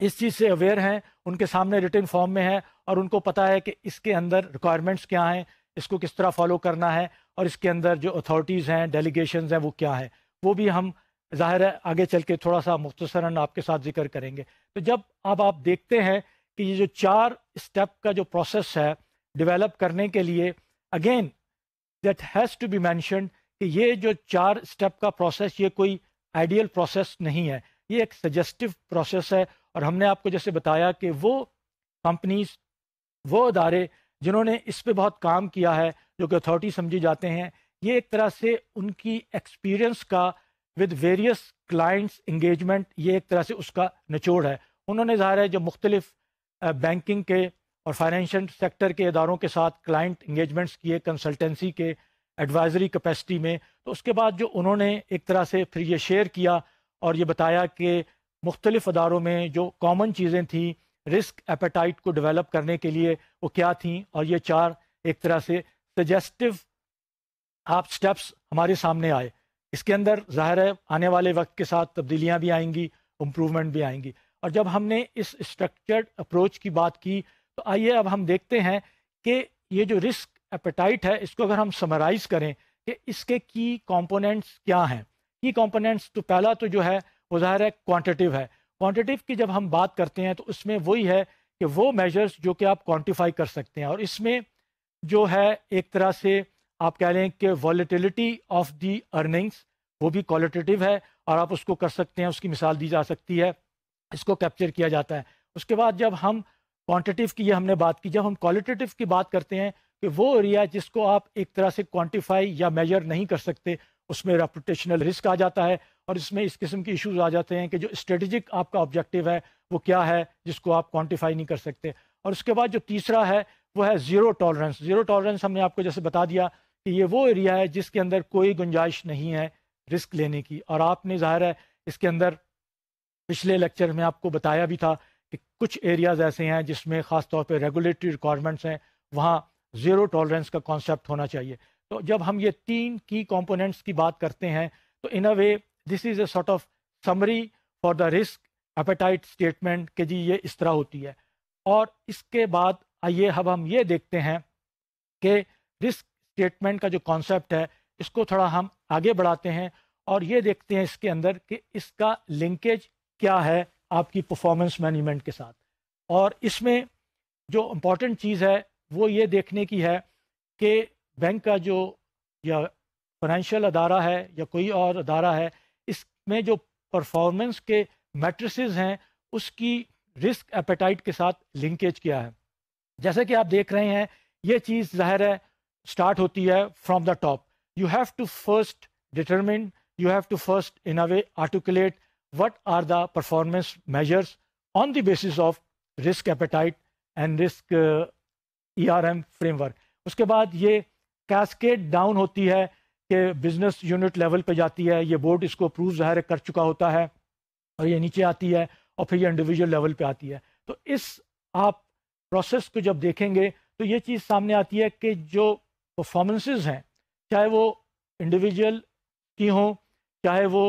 इस चीज़ से अवेयर हैं उनके सामने रिटर्न फॉर्म में है और उनको पता है कि इसके अंदर रिक्वायरमेंट्स क्या हैं इसको किस तरह फॉलो करना है और इसके अंदर जो अथॉरिटीज़ हैं डेलीगेशन हैं वो क्या है वो भी हम ज़ाहिर है आगे चल के थोड़ा सा मुख्तसरा आपके साथ जिक्र करेंगे तो जब अब आप देखते हैं कि ये जो चार स्टेप का जो प्रोसेस है डिवेलप करने के लिए again that has to be mentioned कि ये जो चार स्टेप का प्रोसेस ये कोई आइडियल प्रोसेस नहीं है ये एक सजेस्टिव प्रोसेस है और हमने आपको जैसे बताया कि वो कंपनीज वो अदारे जिन्होंने इस पर बहुत काम किया है जो कि अथॉरिटी समझी जाते हैं ये एक तरह से उनकी एक्सपीरियंस का विद वेरियस क्लाइंट्स इंगेजमेंट ये एक तरह से उसका निचोड़ है उन्होंने ज़ाहिर है जो मुख्तलिफ बैंकिंग के और फाइनेंशियल सेक्टर के इदारों के साथ क्लाइंट इंगेजमेंट्स किए कंसल्टेंसी के एडवाइजरी कैपेसिटी में तो उसके बाद जो उन्होंने एक तरह से फिर ये शेयर किया और ये बताया कि मुख्तलिफ अदारों में जो कॉमन चीज़ें थी रिस्क एपेटाइट को डेवलप करने के लिए वो क्या थी और ये चार एक तरह से सजेस्टिव आप स्टेप्स हमारे सामने आए इसके अंदर ज़ाहिर है आने वाले वक्त के साथ तब्दीलियाँ भी आएंगी इम्प्रूवमेंट भी आएंगी और जब हमने इस स्ट्रक्चर्ड अप्रोच की बात की तो आइए अब हम देखते हैं कि ये जो रिस्क एपेटाइट है इसको अगर हम समराइज़ करें कि इसके की कंपोनेंट्स क्या हैं की कंपोनेंट्स तो पहला तो जो है वो ज़ाहिर है क्वान्टिटिव है क्वान्टिटिव की जब हम बात करते हैं तो उसमें वही है कि वो मेजर्स जो कि आप क्वान्टिफाई कर सकते हैं और इसमें जो है एक तरह से आप कह लें कि वॉलीटिलिटी ऑफ दी अर्निंग्स वो भी क्वालिटेटिव है और आप उसको कर सकते हैं उसकी मिसाल दी जा सकती है इसको कैप्चर किया जाता है उसके बाद जब हम क्वांटिटिव की ये हमने बात की जब हम क्वालिटेटिव की बात करते हैं कि वो एरिया जिसको आप एक तरह से क्वांटिफाई या मेजर नहीं कर सकते उसमें रेपुटेशनल रिस्क आ जाता है और इसमें इस किस्म के इश्यूज आ जाते हैं कि जो स्ट्रेटजिक आपका ऑब्जेक्टिव है वो क्या है जिसको आप क्वान्टिफाई नहीं कर सकते और उसके बाद जो तीसरा है वो है ज़ीरो टॉलरेंस ज़ीरो टॉलरेंस हमने आपको जैसे बता दिया कि ये वो एरिया है जिसके अंदर कोई गुंजाइश नहीं है रिस्क लेने की और आपने ज़ाहिर है इसके अंदर पिछले लेक्चर में आपको बताया भी था कि कुछ एरियाज़ ऐसे हैं जिसमें ख़ासतौर पर रेगुलेटरी रिक्वायरमेंट्स हैं वहाँ ज़ीरो टॉलरेंस का कॉन्सेप्ट होना चाहिए तो जब हम ये तीन की कंपोनेंट्स की बात करते हैं तो in a way this is a sort of summary for the risk appetite statement कि जी ये इस तरह होती है और इसके बाद आइए अब हम ये देखते हैं कि रिस्क स्टेटमेंट का जो कॉन्सेप्ट है इसको थोड़ा हम आगे बढ़ाते हैं और ये देखते हैं इसके अंदर कि इसका लिंकेज क्या है आपकी परफॉर्मेंस मैनेजमेंट के साथ और इसमें जो इम्पॉर्टेंट चीज़ है वो ये देखने की है कि बैंक का जो या फाइनेंशियल अदारा है या कोई और अदारा है इसमें जो परफॉर्मेंस के मैट्रिसेस हैं उसकी रिस्क एपेटाइट के साथ लिंकेज क्या है जैसे कि आप देख रहे हैं ये चीज़ ज़ाहिर है स्टार्ट होती है from the top you have to first determine you have to first in a way articulate what are the performance measures on the the of risk risk and risk E R M framework उसके बाद ये casket down होती है कि business unit level पे जाती है ये बोर्ड इसको अप्रूव ज़ाहिर कर चुका होता है और ये नीचे आती है और फिर ये इंडिविजुअल लेवल पे आती है तो इस आप प्रोसेस को जब देखेंगे तो ये चीज़ सामने आती है कि जो परफॉर्मेंसेस हैं चाहे वो इंडिविजुअल की हों चाहे वो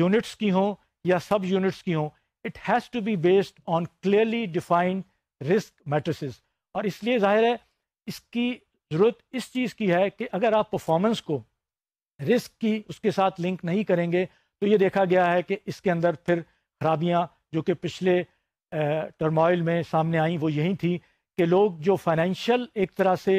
यूनिट्स की हों या सब यूनिट्स की हों it has to be based on clearly defined risk matrices और इसलिए जाहिर है इसकी ज़रूरत इस चीज़ की है कि अगर आप परफॉर्मेंस को रिस्क की उसके साथ लिंक नहीं करेंगे तो ये देखा गया है कि इसके अंदर फिर खराबियाँ जो कि पिछले टर्मोइल में सामने आई वो यही थी कि लोग जो फाइनेंशियल एक तरह से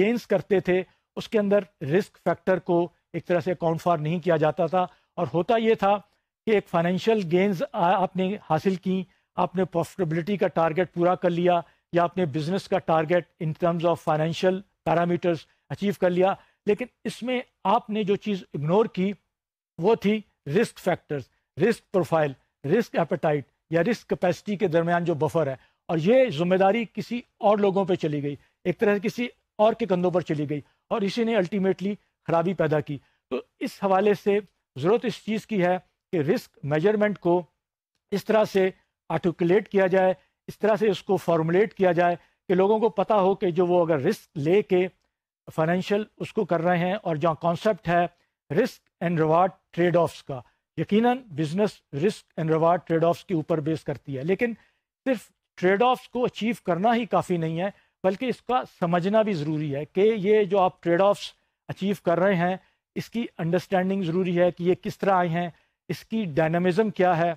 गेंस करते थे उसके अंदर रिस्क फैक्टर को एक तरह से अकाउंट फॉर नहीं किया जाता था और होता ये था कि एक फाइनेंशियल गेंस आपने हासिल की आपने प्रॉफिटेबिलिटी का टारगेट पूरा कर लिया या अपने बिजनेस का target in terms of financial parameters achieve कर लिया लेकिन इसमें आपने जो चीज़ इग्नोर की वो थी risk factors risk profile risk appetite या रिस्क कैपेसिटी के दरमियान जो बफर है और ये जिम्मेदारी किसी और लोगों पर चली गई एक तरह से किसी और के कंधों पर चली गई और इसी ने अल्टीमेटली खराबी पैदा की तो इस हवाले से ज़रूरत इस चीज़ की है कि रिस्क मेजरमेंट को इस तरह से आर्टिकुलेट किया जाए इस तरह से उसको फॉर्मुलेट किया जाए कि लोगों को पता हो कि जो वो अगर रिस्क ले के फाइनेंशियल उसको कर रहे हैं और जहाँ कॉन्सेप्ट है risk and reward trade offs का यकीन business risk and reward trade offs के ऊपर बेस करती है लेकिन सिर्फ ट्रेड ऑफ्स को अचीव करना ही काफ़ी नहीं है बल्कि इसका समझना भी ज़रूरी है कि ये जो आप ट्रेड ऑफ्स अचीव कर रहे हैं इसकी अंडरस्टैंडिंग ज़रूरी है कि ये किस तरह आए हैं इसकी डायनामिज़म क्या है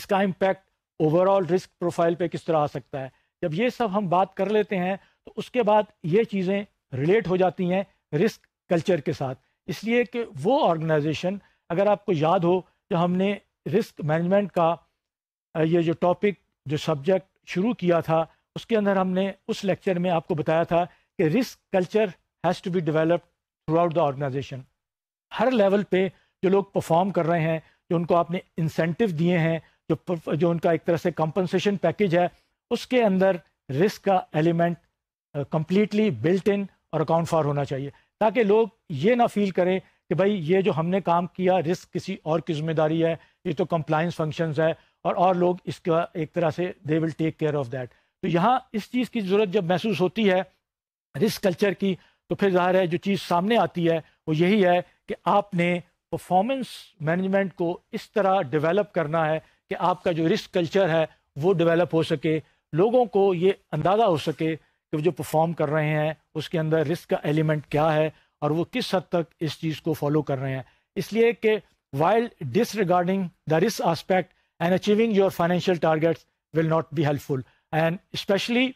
इसका इम्पैक्ट ओवरऑल रिस्क प्रोफाइल पे किस तरह आ सकता है जब ये सब हम बात कर लेते हैं तो उसके बाद ये चीज़ें रिलेट हो जाती हैं रिस्क कल्चर के साथ इसलिए कि वो ऑर्गेनाइजेशन अगर आपको याद हो जो हमने रिस्क मैनेजमेंट का ये जो टॉपिक जो सब्जेक्ट शुरू किया था उसके अंदर हमने उस लेक्चर में आपको बताया था कि risk culture has to be developed throughout the organisation हर लेवल पे जो लोग परफॉर्म कर रहे हैं जो उनको आपने इंसेंटिव दिए हैं जो जो उनका एक तरह से कंपनसेशन पैकेज है उसके अंदर रिस्क का एलिमेंट कम्प्लीटली बिल्ट इन और अकाउंट फॉर होना चाहिए ताकि लोग ये ना फील करें कि भाई ये जो हमने काम किया रिस्क किसी और की जिम्मेदारी है ये तो कम्प्लाइंस फंक्शन है और और लोग इसका एक तरह से they will take care of that तो यहाँ इस चीज़ की ज़रूरत जब महसूस होती है रिस्क कल्चर की तो फिर ज़ाहिर है जो चीज़ सामने आती है वो यही है कि आपने परफॉर्मेंस मैनेजमेंट को इस तरह डेवलप करना है कि आपका जो रिस्क कल्चर है वो डेवलप हो सके लोगों को ये अंदाज़ा हो सके कि वो जो परफॉर्म कर रहे हैं उसके अंदर रिस्क का एलिमेंट क्या है और वो किस हद तक इस चीज़ को फॉलो कर रहे हैं इसलिए कि while disregarding the risk aspect and achieving your financial targets will not be helpful and especially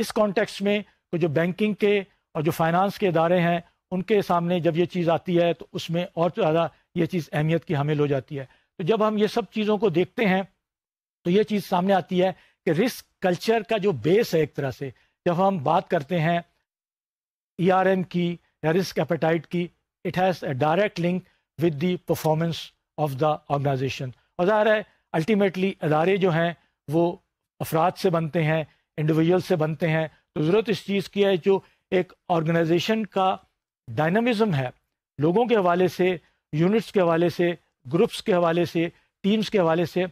इस कॉन्टेक्स्ट में जो बैंकिंग के और जो फाइनेंस के इदारे हैं उनके सामने जब ये चीज़ आती है तो उसमें और ज़्यादा ये चीज़ अहमियत की हामिल हो जाती है तो जब हम ये सब चीज़ों को देखते हैं तो ये चीज़ सामने आती है कि रिस्क कल्चर का जो बेस है एक तरह से जब हम बात करते हैं ई e की या रिस्क एपेटाइट की it has a direct link with the performance of the organisation और ज़ाहिर है अल्टीमेटली अदारे जो हैं वो अफराद से बनते हैं इंडिविजुअल से बनते हैं तो ज़रूरत इस चीज़ की है जो एक ऑर्गेनाइजेशन का डायनमिज़म है लोगों के हवाले से यूनिट्स के हवाले से ग्रुप्स के हवाले से टीम्स के हवाले से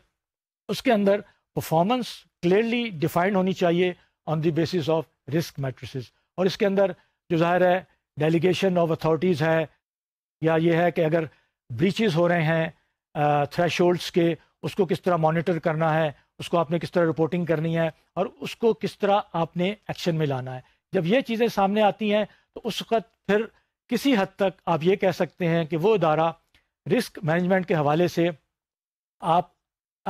उसके अंदर परफॉर्मेंस क्लियरली डिफाइंड होनी चाहिए on the basis of risk matrices और इसके अंदर जो ज़ाहिर है डेलीगेशन ऑफ अथॉरिटीज़ है या ये है कि अगर ब्रीचेस हो रहे हैं थ्रेश के उसको किस तरह मॉनिटर करना है उसको आपने किस तरह रिपोर्टिंग करनी है और उसको किस तरह आपने एक्शन में लाना है जब ये चीज़ें सामने आती हैं तो उस वक्त फिर किसी हद तक आप ये कह सकते हैं कि वो इदारा रिस्क मैनेजमेंट के हवाले से आप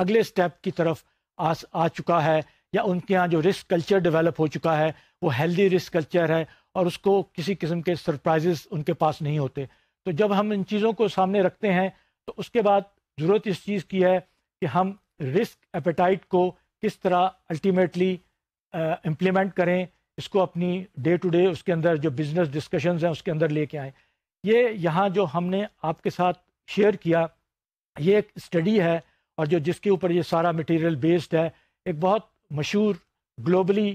अगले स्टेप की तरफ आ, आ चुका है या उनके यहाँ जो रिस्क कल्चर डेवलप हो चुका है वो हेल्दी रिस्क कल्चर है और उसको किसी किस्म के सरप्राइजेस उनके पास नहीं होते तो जब हम इन चीज़ों को सामने रखते हैं तो उसके बाद ज़रूरत इस चीज़ की है कि हम रिस्क एपेटाइट को किस तरह अल्टीमेटली इम्प्लीमेंट करें इसको अपनी डे टू डे उसके अंदर जो बिज़नेस डिस्कशंस हैं उसके अंदर लेके आएँ ये यहाँ जो हमने आपके साथ शेयर किया ये एक स्टडी है और जो जिसके ऊपर ये सारा मटेरियल बेस्ड है एक बहुत मशहूर ग्लोबली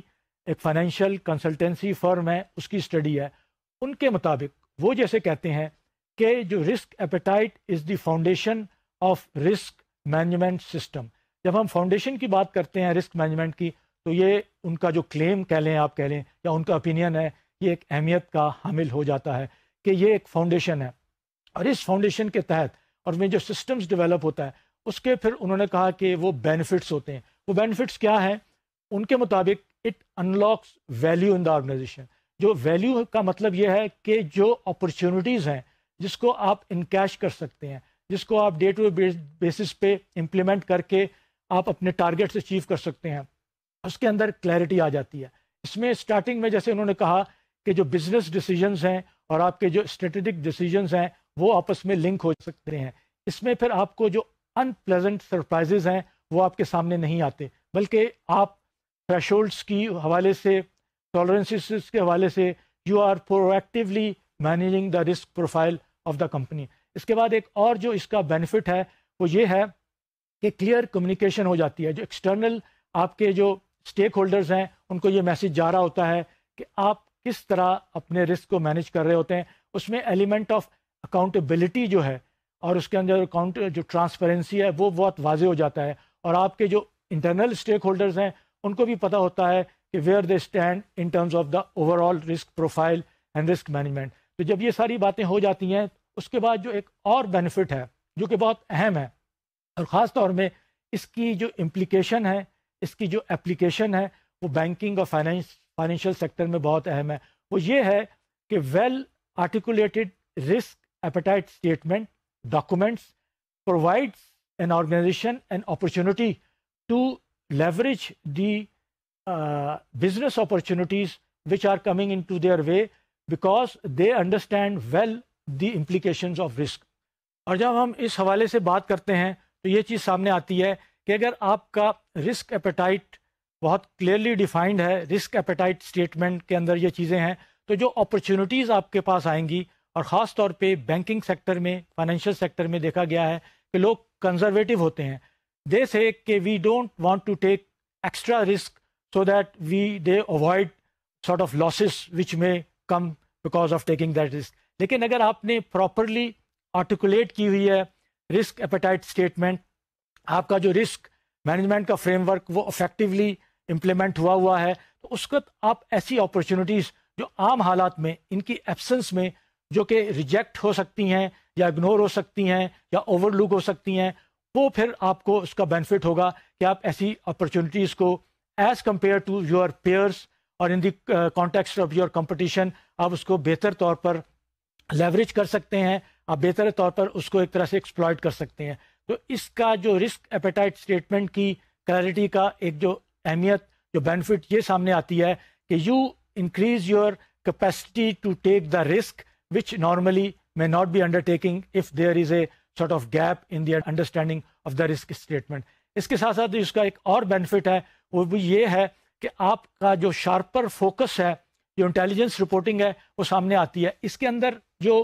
एक फाइनेंशियल कंसल्टेंसी फर्म है उसकी स्टडी है उनके मुताबिक वो जैसे कहते हैं कि जो risk appetite is the foundation of risk management system जब हम फाउंडेशन की बात करते हैं रिस्क मैनेजमेंट की तो ये उनका जो क्लेम कह लें आप कह लें या उनका ओपिनियन है ये एक अहमियत का हामिल हो जाता है कि ये एक फाउंडेशन है और इस फाउंडेशन के तहत और में जो सिस्टम्स डेवलप होता है उसके फिर उन्होंने कहा कि वो बेनिफिट्स होते हैं वो बेनिफिट्स क्या हैं उनके मुताबिक it unlocks value in the organisation जो वैल्यू का मतलब यह है कि जो अपॉर्चुनिटीज़ हैं जिसको आप इनकेश कर सकते हैं जिसको आप डे टू डे बेसिस पे इम्प्लीमेंट करके आप अपने टारगेट्स अचीव कर सकते हैं उसके अंदर क्लैरिटी आ जाती है इसमें स्टार्टिंग में जैसे उन्होंने कहा कि जो बिजनेस डिसीजंस हैं और आपके जो स्ट्रेटेजिक डिसीजंस हैं वो आपस में लिंक हो सकते हैं इसमें फिर आपको जो अनप्लेजेंट सरप्राइजेज हैं वो आपके सामने नहीं आते बल्कि आप थ्रेशोल्ड्स की हवाले से टॉलरेंसेस के हवाले से you are proactively managing the risk profile of the company इसके बाद एक और जो इसका बेनिफिट है वो ये है कि क्लियर कम्युनिकेशन हो जाती है जो एक्सटर्नल आपके जो स्टेक होल्डर्स हैं उनको ये मैसेज जा रहा होता है कि आप किस तरह अपने रिस्क को मैनेज कर रहे होते हैं उसमें एलिमेंट ऑफ अकाउंटेबिलिटी जो है और उसके अंदर काउंट जो ट्रांसपेरेंसी है वो बहुत वाजे हो जाता है और आपके जो इंटरनल स्टेक होल्डर्स हैं उनको भी पता होता है कि where they stand in terms of the overall risk profile and risk management तो जब ये सारी बातें हो जाती हैं उसके बाद जो एक और बेनिफिट है जो कि बहुत अहम है और ख़ास तौर में इसकी जो इम्प्लिकेशन है इसकी जो एप्लीकेशन है वो बैंकिंग और फाइनेंस फाइनेंशियल सेक्टर में बहुत अहम है वो ये है कि well articulated risk appetite statement documents provides an organization an opportunity to leverage the uh, business opportunities which are coming into their way because they understand well the implications of risk. और जब हम इस हवाले से बात करते हैं तो ये चीज़ सामने आती है कि अगर आपका रिस्क एपेटाइट बहुत क्लियरली डिफाइंड है रिस्क एपेटाइट स्टेटमेंट के अंदर ये चीज़ें हैं तो जो अपॉर्चुनिटीज़ आपके पास आएंगी और ख़ास तौर पे बैंकिंग सेक्टर में फाइनेंशियल सेक्टर में देखा गया है कि लोग कंजर्वेटिव होते हैं दे से कि we don't want to take extra risk so that we they avoid sort of losses which may come because of taking that risk लेकिन अगर आपने प्रॉपरली आर्टिकुलेट की हुई है रिस्क एपेटाइट स्टेटमेंट आपका जो रिस्क मैनेजमेंट का फ्रेमवर्क वो अफेक्टिवली इम्प्लीमेंट हुआ हुआ है तो उस वक्त आप ऐसी अपॉर्चुनिटीज़ जो आम हालात में इनकी एब्सेंस में जो कि रिजेक्ट हो सकती हैं या इग्नोर हो सकती हैं या ओवरलुक हो सकती हैं वो फिर आपको उसका बेनिफिट होगा कि आप ऐसी अपॉर्चुनिटीज़ को as compare to your peers और in the context of your competition आप उसको बेहतर तौर पर लेवरेज कर सकते हैं आप बेहतर तौर पर उसको एक तरह से एक्सप्लॉयट कर सकते हैं तो इसका जो रिस्क एपेटाइट स्टेटमेंट की क्लैरिटी का एक जो अहमियत जो बेनिफिट ये सामने आती है कि you increase your capacity to take the risk which normally may not be undertaking if there is a sort of gap in the understanding of the risk statement. इसके साथ साथ इसका एक और बेनिफिट है वो भी ये है कि आपका जो शार्पर फोकस है जो इंटेलिजेंस रिपोर्टिंग है वो सामने आती है इसके अंदर जो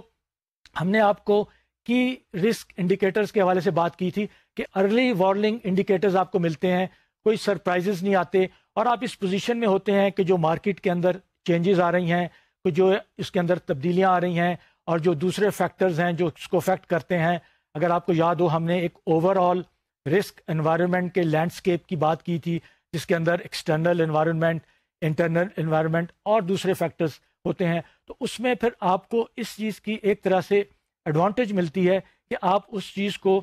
हमने आपको की रिस्क इंडिकेटर्स के हवाले से बात की थी कि अर्ली वार्निंग इंडिकेटर्स आपको मिलते हैं कोई सरप्राइजेज नहीं आते और आप इस पोजीशन में होते हैं कि जो मार्केट के अंदर चेंजेस आ रही हैं जो इसके अंदर तब्दीलियाँ आ रही हैं और जो दूसरे फैक्टर्स हैं जो इसको अफेक्ट करते हैं अगर आपको याद हो हमने एक ओवरऑल रिस्क इन्वायरमेंट के लैंडस्केप की बात की थी जिसके अंदर एक्सटर्नल इन्वायरमेंट इंटरनल इन्वायरमेंट और दूसरे फैक्टर्स होते हैं तो उसमें फिर आपको इस चीज़ की एक तरह से एडवांटेज मिलती है कि आप उस चीज़ को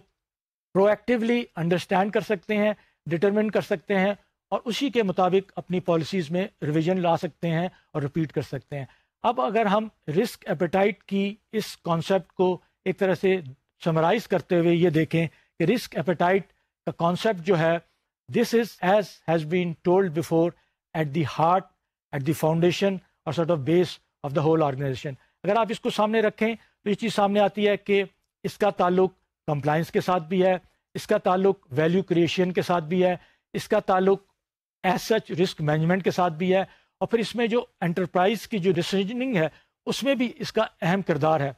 प्रोएक्टिवली अंडरस्टैंड कर सकते हैं डिटर्मिन कर सकते हैं और उसी के मुताबिक अपनी पॉलिसीज़ में रिविजन ला सकते हैं और रिपीट कर सकते हैं अब अगर हम रिस्क एपेटाइट की इस कॉन्सेप्ट को एक तरह से समराइज करते हुए ये देखें कि रिस्क एपेटाइट का कॉन्सेप्ट जो है this is as has been told before at the heart at the foundation और sort of base of the whole organisation अगर आप इसको सामने रखें तो ये चीज़ सामने आती है कि इसका ताल्लुक कंप्लाइंस के साथ भी है इसका ताल्लुक वैल्यू क्रिएशन के साथ भी है इसका ताल्लुक एज सच रिस्क मैनेजमेंट के साथ भी है और फिर इसमें जो एंटरप्राइज की जो डिसीजनिंग है उसमें भी इसका अहम किरदार है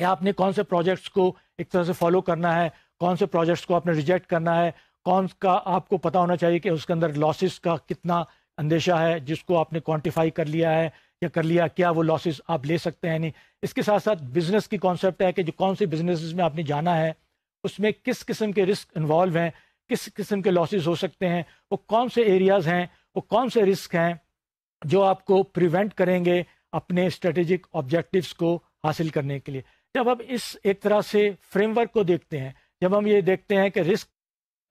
या आपने कौन से प्रोजेक्ट्स को एक तरह से फॉलो करना है कौन से प्रोजेक्ट्स को आपने रिजेक्ट करना है कौन का आपको पता होना चाहिए कि उसके अंदर लॉसेस का कितना अंदेशा है जिसको आपने क्वान्टिफाई कर लिया है या कर लिया क्या वो लॉसेस आप ले सकते हैं नहीं इसके साथ साथ बिजनेस की कॉन्सेप्ट है कि जो कौन से बिजनेस में आपने जाना है उसमें किस किस्म के रिस्क इन्वॉल्व हैं किस किस्म के लॉसेज हो सकते हैं वो कौन से एरियाज़ हैं वो कौन से रिस्क हैं जो आपको प्रिवेंट करेंगे अपने स्ट्रेटेजिक ऑब्जेक्टिव्स को हासिल करने के लिए जब हम इस एक तरह से फ्रेमवर्क को देखते हैं जब हम ये देखते हैं कि risk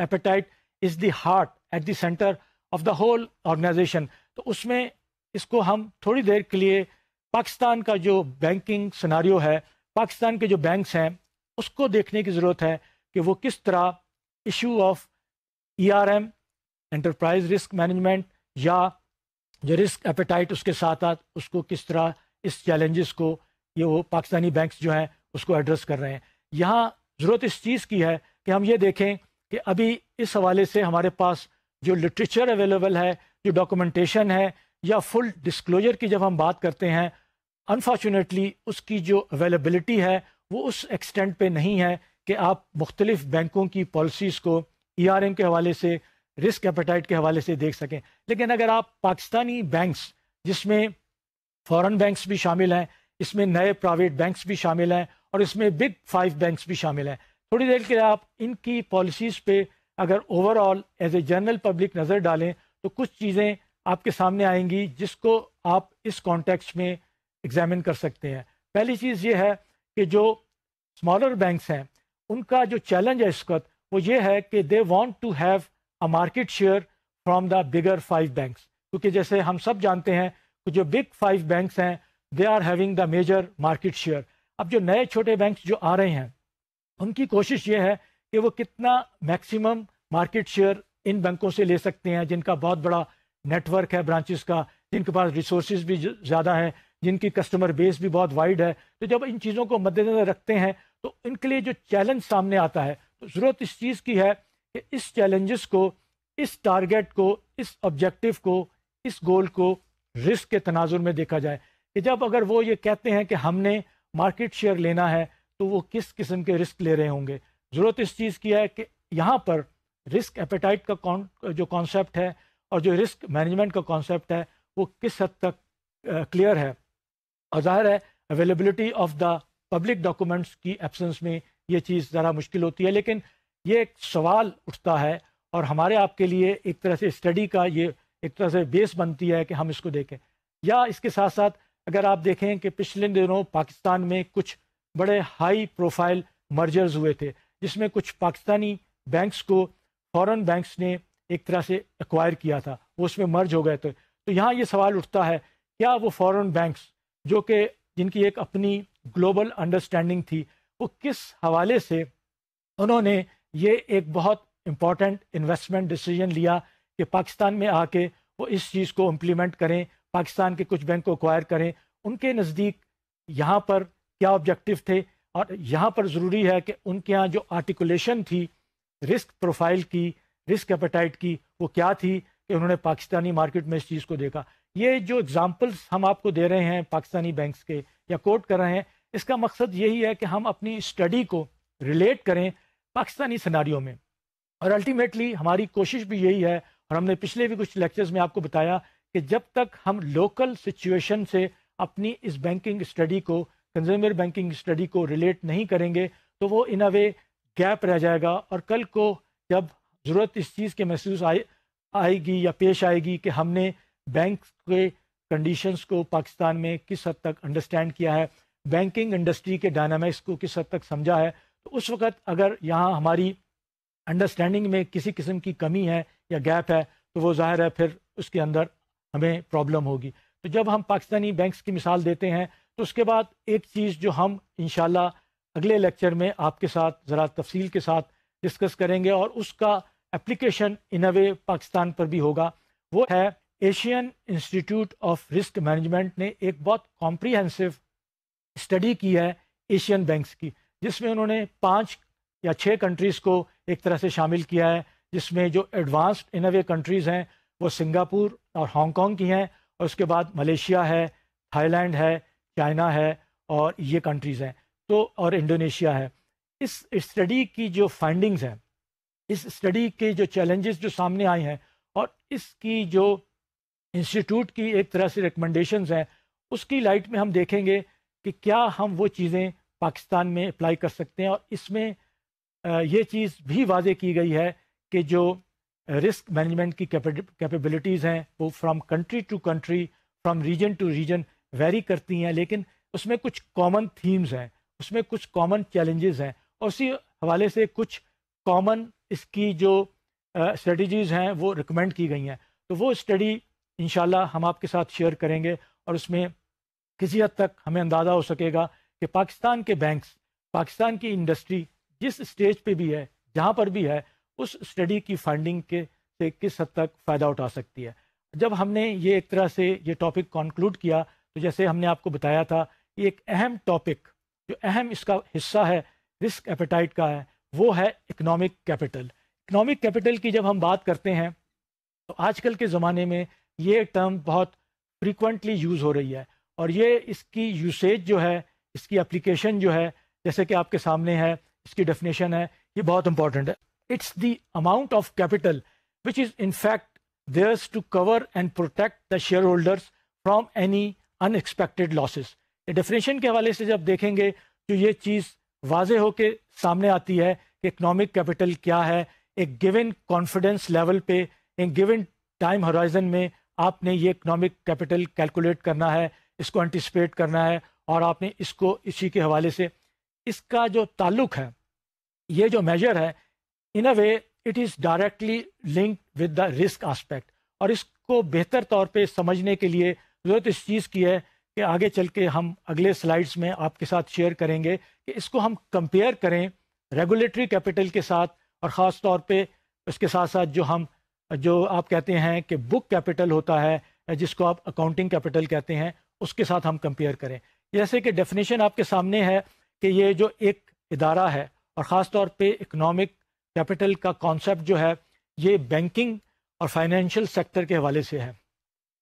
appetite is the heart at the centre of the whole organisation तो उसमें इसको हम थोड़ी देर के लिए पाकिस्तान का जो बैंकिंग सिनारियो है पाकिस्तान के जो बैंक्स हैं उसको देखने की ज़रूरत है कि वो किस तरह issue of E R M enterprise risk management या जो रिस्क अपेटाइट उसके साथ साथ उसको किस तरह इस चैलेंजेस को ये वो पाकिस्तानी बैंक्स जो हैं उसको एड्रेस कर रहे हैं यहाँ ज़रूरत इस चीज़ की है कि हम ये देखें कि अभी इस हवाले से हमारे पास जो लिटरेचर अवेलेबल है जो डॉक्यूमेंटेशन है या फुल डिस्क्लोजर की जब हम बात करते हैं अनफॉर्चुनेटली उसकी जो अवेलेबलिटी है वो उस एक्सटेंट पे नहीं है कि आप मुख्तलिफ बैंकों की पॉलिसीज़ को ई e के हवाले से रिस्क एपेटाइट के हवाले से देख सकें लेकिन अगर आप पाकिस्तानी बैंक्स जिसमें फॉरेन बैंक्स भी शामिल हैं इसमें नए प्राइवेट बैंक्स भी शामिल हैं और इसमें बिग फाइव बैंक्स भी शामिल हैं थोड़ी देर के लिए आप इनकी पॉलिसीज़ पे अगर overall as a general public नज़र डालें तो कुछ चीज़ें आपके सामने आएंगी जिसको आप इस कॉन्टेक्स्ट में एग्जामिन कर सकते हैं पहली चीज़ ये है कि जो स्मॉलर बैंक्स हैं उनका जो चैलेंज है इस वक्त वो ये है कि they want to have a market share from the bigger five banks क्योंकि जैसे हम सब जानते हैं कि जो बिग फाइव बैंक्स हैं they are having the major market share अब जो नए छोटे बैंक्स जो आ रहे हैं उनकी कोशिश ये है कि वो कितना मैक्सिमम मार्केट शेयर इन बैंकों से ले सकते हैं जिनका बहुत बड़ा नेटवर्क है ब्रांचेस का जिनके पास रिसोर्स भी ज़्यादा हैं जिनकी कस्टमर बेस भी बहुत वाइड है तो जब इन चीज़ों को मद्देनजर रखते हैं तो इनके लिए जो चैलेंज सामने आता है तो ज़रूरत इस चीज़ की है कि इस चैलेंजेस को इस टारगेट को इस ऑब्जेक्टिव को इस गोल को रिस्क के तनाजुर में देखा जाए कि जब अगर वो ये कहते हैं कि हमने मार्केट शेयर लेना है तो वो किस किस्म के रिस्क ले रहे होंगे ज़रूरत इस चीज़ की है कि यहाँ पर रिस्क एपेटाइट का कौन जो कॉन्सेप्ट है और जो रिस्क मैनेजमेंट का कॉन्सेप्ट है वो किस हद तक क्लियर है और जाहिर है availability of the public documents की एब्सेंस में ये चीज़ ज़रा मुश्किल होती है लेकिन ये एक सवाल उठता है और हमारे आपके लिए एक तरह से स्टडी का ये एक तरह से बेस बनती है कि हम इसको देखें या इसके साथ साथ अगर आप देखें कि पिछले दिनों पाकिस्तान में कुछ बड़े हाई प्रोफाइल मर्जर्स हुए थे जिसमें कुछ पाकिस्तानी बैंक्स को फॉरेन बैंक्स ने एक तरह से एक्वायर किया था वो उसमें मर्ज हो गए थे तो यहाँ ये सवाल उठता है क्या वो फॉरेन बैंक्स जो कि जिनकी एक अपनी ग्लोबल अंडरस्टैंडिंग थी वो किस हवाले से उन्होंने ये एक बहुत इम्पॉर्टेंट इन्वेस्टमेंट डिसीजन लिया कि पाकिस्तान में आके वो इस चीज़ को इम्प्लीमेंट करें पाकिस्तान के कुछ बैंक को अक्वायर करें उनके नज़दीक यहाँ पर क्या ऑब्जेक्टिव थे और यहाँ पर ज़रूरी है कि उनके यहाँ जो आर्टिकुलेशन थी रिस्क प्रोफाइल की रिस्क एपेटाइट की वो क्या थी कि उन्होंने पाकिस्तानी मार्केट में इस चीज़ को देखा ये जो एग्ज़ाम्पल्स हम आपको दे रहे हैं पाकिस्तानी बैंक के या कोर्ट कर रहे हैं इसका मकसद यही है कि हम अपनी स्टडी को रिलेट करें पाकिस्तानी सिनारियों में और अल्टीमेटली हमारी कोशिश भी यही है और हमने पिछले भी कुछ लेक्चर्स में आपको बताया कि जब तक हम लोकल सिचुएशन से अपनी इस बैंकिंग स्टडी को कंज्यूमर बैंकिंग स्टडी को रिलेट नहीं करेंगे तो वो इन अ वे गैप रह जाएगा और कल को जब ज़रूरत इस चीज़ के महसूस आए आएगी या पेश आएगी कि हमने बैंक के कंडीशंस को पाकिस्तान में किस हद तक अंडरस्टैंड किया है बैंकिंग इंडस्ट्री के डायनामिक्स को किस हद तक समझा है तो उस वक्त अगर यहाँ हमारी अंडरस्टैंडिंग में किसी किस्म की कमी है या गैप है तो वो जाहिर है फिर उसके अंदर हमें प्रॉब्लम होगी तो जब हम पाकिस्तानी बैंक्स की मिसाल देते हैं तो उसके बाद एक चीज़ जो हम इन अगले लेक्चर में आपके साथ ज़रा तफसील के साथ डिस्कस करेंगे और उसका एप्लीकेशन इन अ वे पाकिस्तान पर भी होगा वो है Asian Institute of risk Management ने एक बहुत कॉम्प्रिहेंसिव स्टडी की है एशियन बैंक्स की जिसमें उन्होंने पाँच या छः कंट्रीज़ को एक तरह से शामिल किया है जिसमें जो एडवांस्ड इनोवे कंट्रीज़ हैं वो सिंगापुर और हांगकॉन्ग की हैं और उसके बाद मलेशिया है थाईलैंड है चाइना है और ये कंट्रीज़ हैं तो और इंडोनेशिया है इस स्टडी की जो फाइंडिंग्स हैं इस स्टडी के जो चैलेंजेस जो सामने आए हैं और इसकी जो इंस्टीट्यूट की एक तरह से रिकमेंडेशंस हैं उसकी लाइट में हम देखेंगे कि क्या हम वो चीज़ें पाकिस्तान में अप्लाई कर सकते हैं और इसमें ये चीज़ भी वाजे की गई है कि जो रिस्क मैनेजमेंट की कैपेबिलिटीज़ हैं वो from country to country from region to region vary करती हैं लेकिन उसमें कुछ कॉमन थीम्स हैं उसमें कुछ कॉमन चैलेंजेस हैं और उसी हवाले से कुछ कॉमन इसकी जो स्ट्रेटजीज़ हैं वो रिकमेंड की गई हैं तो वो स्टडी इनशाला हम आपके साथ शेयर करेंगे और उसमें किसी हद तक हमें अंदाज़ा हो सकेगा कि पाकिस्तान के बैंक्स पाकिस्तान की इंडस्ट्री जिस स्टेज पे भी है जहाँ पर भी है उस स्टडी की फंडिंग के से किस हद तक फ़ायदा उठा सकती है जब हमने ये एक तरह से ये टॉपिक कॉन्क्लूड किया तो जैसे हमने आपको बताया था कि एक अहम टॉपिक जो अहम इसका हिस्सा है रिस्क एपेटाइट का है वो है इकनॉमिक कैपिटल इकनॉमिक कैपिटल की जब हम बात करते हैं तो आजकल के ज़माने में ये टर्म बहुत फ्रीक्वेंटली यूज़ हो रही है और ये इसकी यूसेज जो है इसकी एप्लीकेशन जो है जैसे कि आपके सामने है इसकी डेफिनेशन है ये बहुत इंपॉर्टेंट है it's the amount of capital which is in fact there's to cover and protect the share holders from any unexpected ये डेफिनेशन के हवाले से जब देखेंगे तो ये चीज़ वाज होकर सामने आती है कि इकनॉमिक कैपिटल क्या है एक गिवन कॉन्फिडेंस लेवल पे एक गिवन टाइम हराइजन में आपने ये इकनॉमिक कैपिटल कैलकुलेट करना है इसको एंटिसपेट करना है और आपने इसको इसी के हवाले से इसका जो ताल्लुक है ये जो मेजर है in a way it is directly link with the risk aspect और इसको बेहतर तौर पे समझने के लिए ज़रूरत इस चीज़ की है कि आगे चल के हम अगले स्लाइड्स में आपके साथ शेयर करेंगे कि इसको हम कंपेयर करें रेगुलेटरी कैपिटल के साथ और ख़ास तौर पे उसके साथ साथ जो हम जो आप कहते हैं कि बुक कैपिटल होता है जिसको आप अकाउंटिंग कैपिटल कहते हैं उसके साथ हम कंपेयर करें जैसे कि डेफिनेशन आपके सामने है कि ये जो एक इदारा है और ख़ास तौर पर इकनॉमिक कैपिटल का कॉन्सेप्ट जो है ये बैंकिंग और फाइनेंशियल सेक्टर के हवाले से है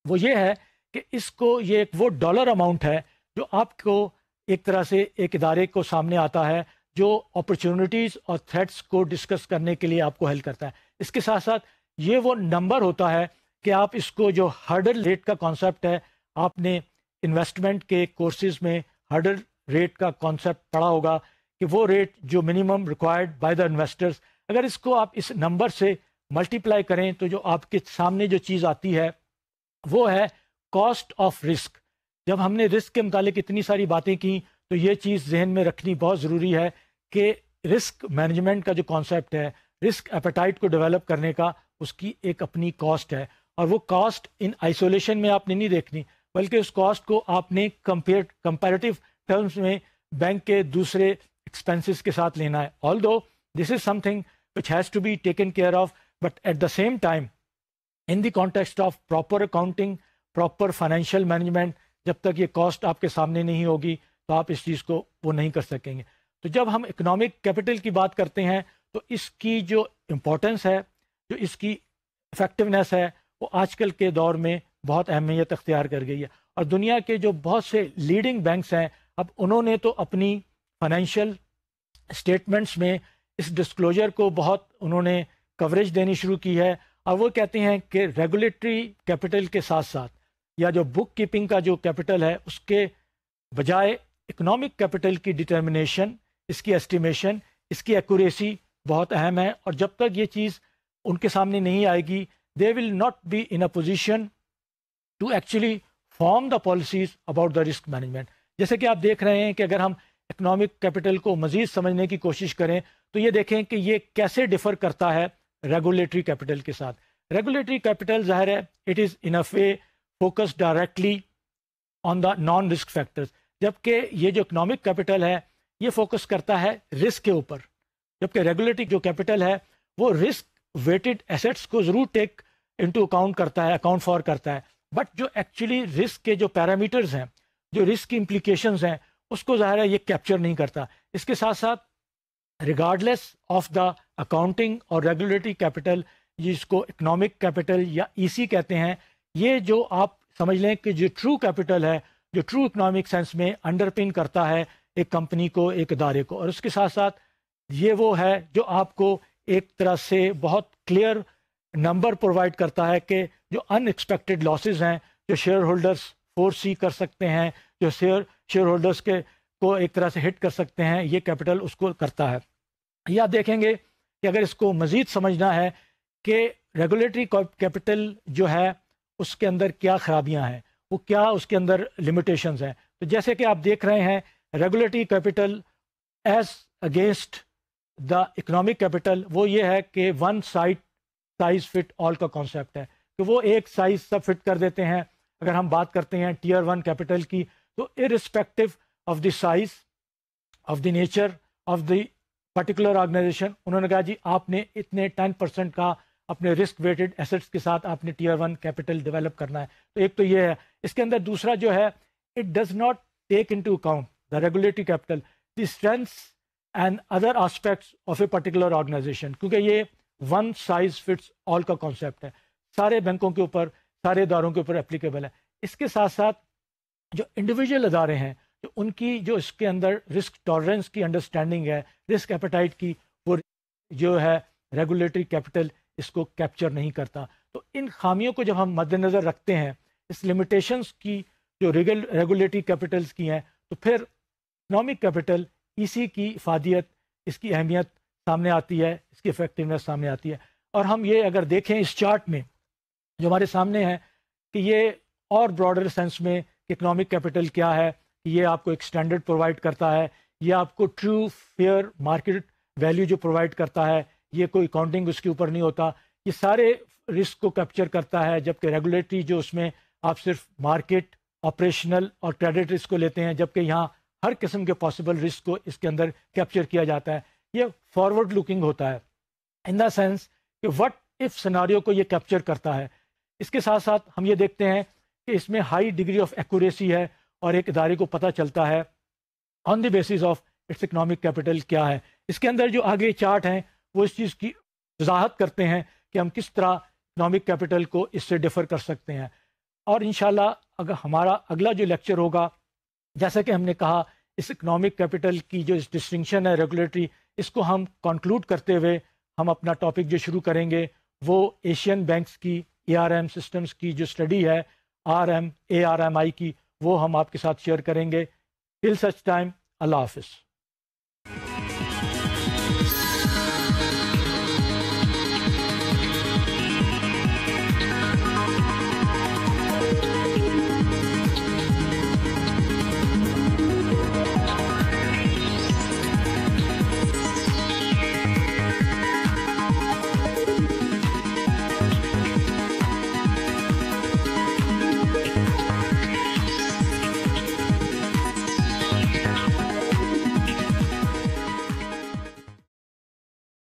वो ये है कि इसको ये एक वो डॉलर अमाउंट है जो आपको एक तरह से एक इदारे को सामने आता है जो अपॉर्चुनिटीज़ और थ्रेट्स को डिस्कस करने के लिए आपको हेल्प करता है इसके साथ साथ ये वो नंबर होता है कि आप इसको जो हर्डल रेट का कॉन्सेप्ट है आपने इन्वेस्टमेंट के कोर्सेज में हर्डल रेट का कॉन्सेप्ट पड़ा होगा कि वो रेट जो minimum required by the investors अगर इसको आप इस नंबर से मल्टीप्लाई करें तो जो आपके सामने जो चीज़ आती है वो है कॉस्ट ऑफ रिस्क जब हमने रिस्क के मतलब इतनी सारी बातें की तो ये चीज़ जहन में रखनी बहुत ज़रूरी है कि रिस्क मैनेजमेंट का जो कॉन्सेप्ट है रिस्क एपेटाइट को डेवलप करने का उसकी एक अपनी कॉस्ट है और वो कॉस्ट इन आइसोलेशन में आपने नहीं देखनी बल्कि उस कॉस्ट को आपने कंपेयर कंपेरेटिव टर्म्स में बैंक के दूसरे एक्सपेंसिस के साथ लेना है although this is something which has to be taken care of but at the same time in the context of proper accounting proper financial management जब तक ये कॉस्ट आपके सामने नहीं होगी तो आप इस चीज़ को वो नहीं कर सकेंगे तो जब हम इकोनॉमिक कैपिटल की बात करते हैं तो इसकी जो इम्पोर्टेंस है जो इसकी इफेक्टिवनेस है वो आजकल के दौर में बहुत अहमियत अख्तियार कर गई है और दुनिया के जो बहुत से लीडिंग बैंक्स हैं अब उन्होंने तो अपनी फाइनेंशियल स्टेटमेंट्स में इस डिस्क्लोजर को बहुत उन्होंने कवरेज देनी शुरू की है और वो कहते हैं कि रेगुलेटरी कैपिटल के साथ साथ या जो बुक कीपिंग का जो कैपिटल है उसके बजाय इकनॉमिक कैपिटल की डिटर्मिनेशन इसकी एस्टिमेशन इसकी एक्यूरेसी बहुत अहम है और जब तक ये चीज़ उनके सामने नहीं आएगी they will not be in a position to actually form the policies about the risk management जैसे कि आप देख रहे हैं कि अगर हम इकनॉमिक कैपिटल को मजीद समझने की कोशिश करें तो ये देखें कि ये कैसे डिफर करता है रेगुलेटरी कैपिटल के साथ रेगुलेटरी कैपिटल जाहिर है it is in a way focus directly on the non risk factors जबकि ये जो इकनॉमिक कैपिटल है ये फोकस करता है रिस्क के ऊपर जबकि रेगुलेटरी जो कैपिटल है वो रिस्क वेटेड एसेट्स को ज़रूर टेक इंटू अकाउंट करता है अकाउंट फॉर करता है बट जो एक्चुअली रिस्क के जो पैरामीटर्स हैं जो रिस्क की इम्प्लीकेशन हैं उसको ज़ाहिर है ये कैप्चर नहीं करता इसके साथ साथ रिगार्डलेस ऑफ द अकाउंटिंग और रेगुलेटरी कैपिटल जिसको इकोनॉमिक कैपिटल या ईसी e कहते हैं ये जो आप समझ लें कि जो ट्रू कैपिटल है जो ट्रू इकोनॉमिक सेंस में अंडरपिन करता है एक कंपनी को एक इदारे को और उसके साथ साथ ये वो है जो आपको एक तरह से बहुत क्लियर नंबर प्रोवाइड करता है कि जो अनएक्सपेक्टेड लॉसेज हैं जो शेयर होल्डर्स फोर सी कर सकते हैं जो शेयर शेयर होल्डर्स के को एक तरह से हिट कर सकते हैं ये कैपिटल उसको करता है या देखेंगे कि अगर इसको मज़ीद समझना है कि रेगुलेटरी कैपिटल जो है उसके अंदर क्या खराबियां हैं वो क्या उसके अंदर लिमिटेशंस हैं तो जैसे कि आप देख रहे हैं regulatory capital as against the economic capital वो ये है कि one side size fit all का कॉन्सेप्ट है कि तो वो एक साइज सब फिट कर देते हैं अगर हम बात करते हैं टीयर वन कैपिटल की तो irrespective of the size of the nature of the particular organisation उन्होंने कहा जी आपने इतने टेन परसेंट का अपने रिस्क वेटेड एसेट्स के साथ आपने टीयर वन कैपिटल डेवलप करना है तो एक तो ये है इसके अंदर दूसरा जो है it does not take into account the regulatory capital the strengths and other aspect of a particular organisation क्योंकि ये वन साइज फिट्स ऑल का कॉन्सेप्ट है सारे बैंकों के ऊपर सारे इदारों के ऊपर एप्लीकेबल है इसके साथ साथ जो इंडिविजुअल अदारे हैं तो उनकी जो इसके अंदर रिस्क टॉलरेंस की अंडरस्टैंडिंग है रिस्क एपेटाइट की वो जो है रेगुलेटरी कैपिटल इसको कैप्चर नहीं करता तो इन खामियों को जब हम मद्देनज़र रखते हैं इस लिमिटेशन की जो रेगुलेटरी कैपिटल्स की हैं तो फिर इकनॉमिक कैपिटल इसी की इफादियत इसकी अहमियत सामने आती है इसकी इफेक्टिवनेस सामने आती है और हम ये अगर देखें इस चार्ट में जो हमारे सामने है कि ये और ब्रॉडर सेंस में इकोनॉमिक कैपिटल क्या है ये आपको एक स्टैंडर्ड प्रोवाइड करता है ये आपको ट्रू फेयर मार्केट वैल्यू जो प्रोवाइड करता है ये कोई अकाउंटिंग उसके ऊपर नहीं होता ये सारे रिस्क को कैप्चर करता है जबकि रेगुलेटरी जो उसमें आप सिर्फ मार्केट ऑपरेशनल और क्रेडिट रिस्क को लेते हैं जबकि यहाँ हर किस्म के पॉसिबल रिस्क को इसके अंदर कैप्चर किया जाता है ये फॉरवर्ड लुकिंग होता है इन द सेंस कि वट इफ सिनारी को ये कैप्चर करता है इसके साथ साथ हम ये देखते हैं कि इसमें हाई डिग्री ऑफ एक्यूरेसी है और एक इदारे को पता चलता है on the basis of its economic capital क्या है इसके अंदर जो आगे चार्ट हैं वो इस चीज़ की वजाहत करते हैं कि हम किस तरह इकनॉमिक कैपिटल को इससे डिफ़र कर सकते हैं और इन अगर हमारा अगला जो लेक्चर होगा जैसा कि हमने कहा इस इकनॉमिक कैपिटल की जो इस डिस्टिंगशन है रेगुलेटरी इसको हम कंक्लूड करते हुए हम अपना टॉपिक जो शुरू करेंगे वो एशियन बैंक्स की ए आर एम सिस्टम्स की जो स्टडी है R M A R M I की वो हम आपके साथ शेयर करेंगे टिल सच टाइम अल्लाह हाफिज़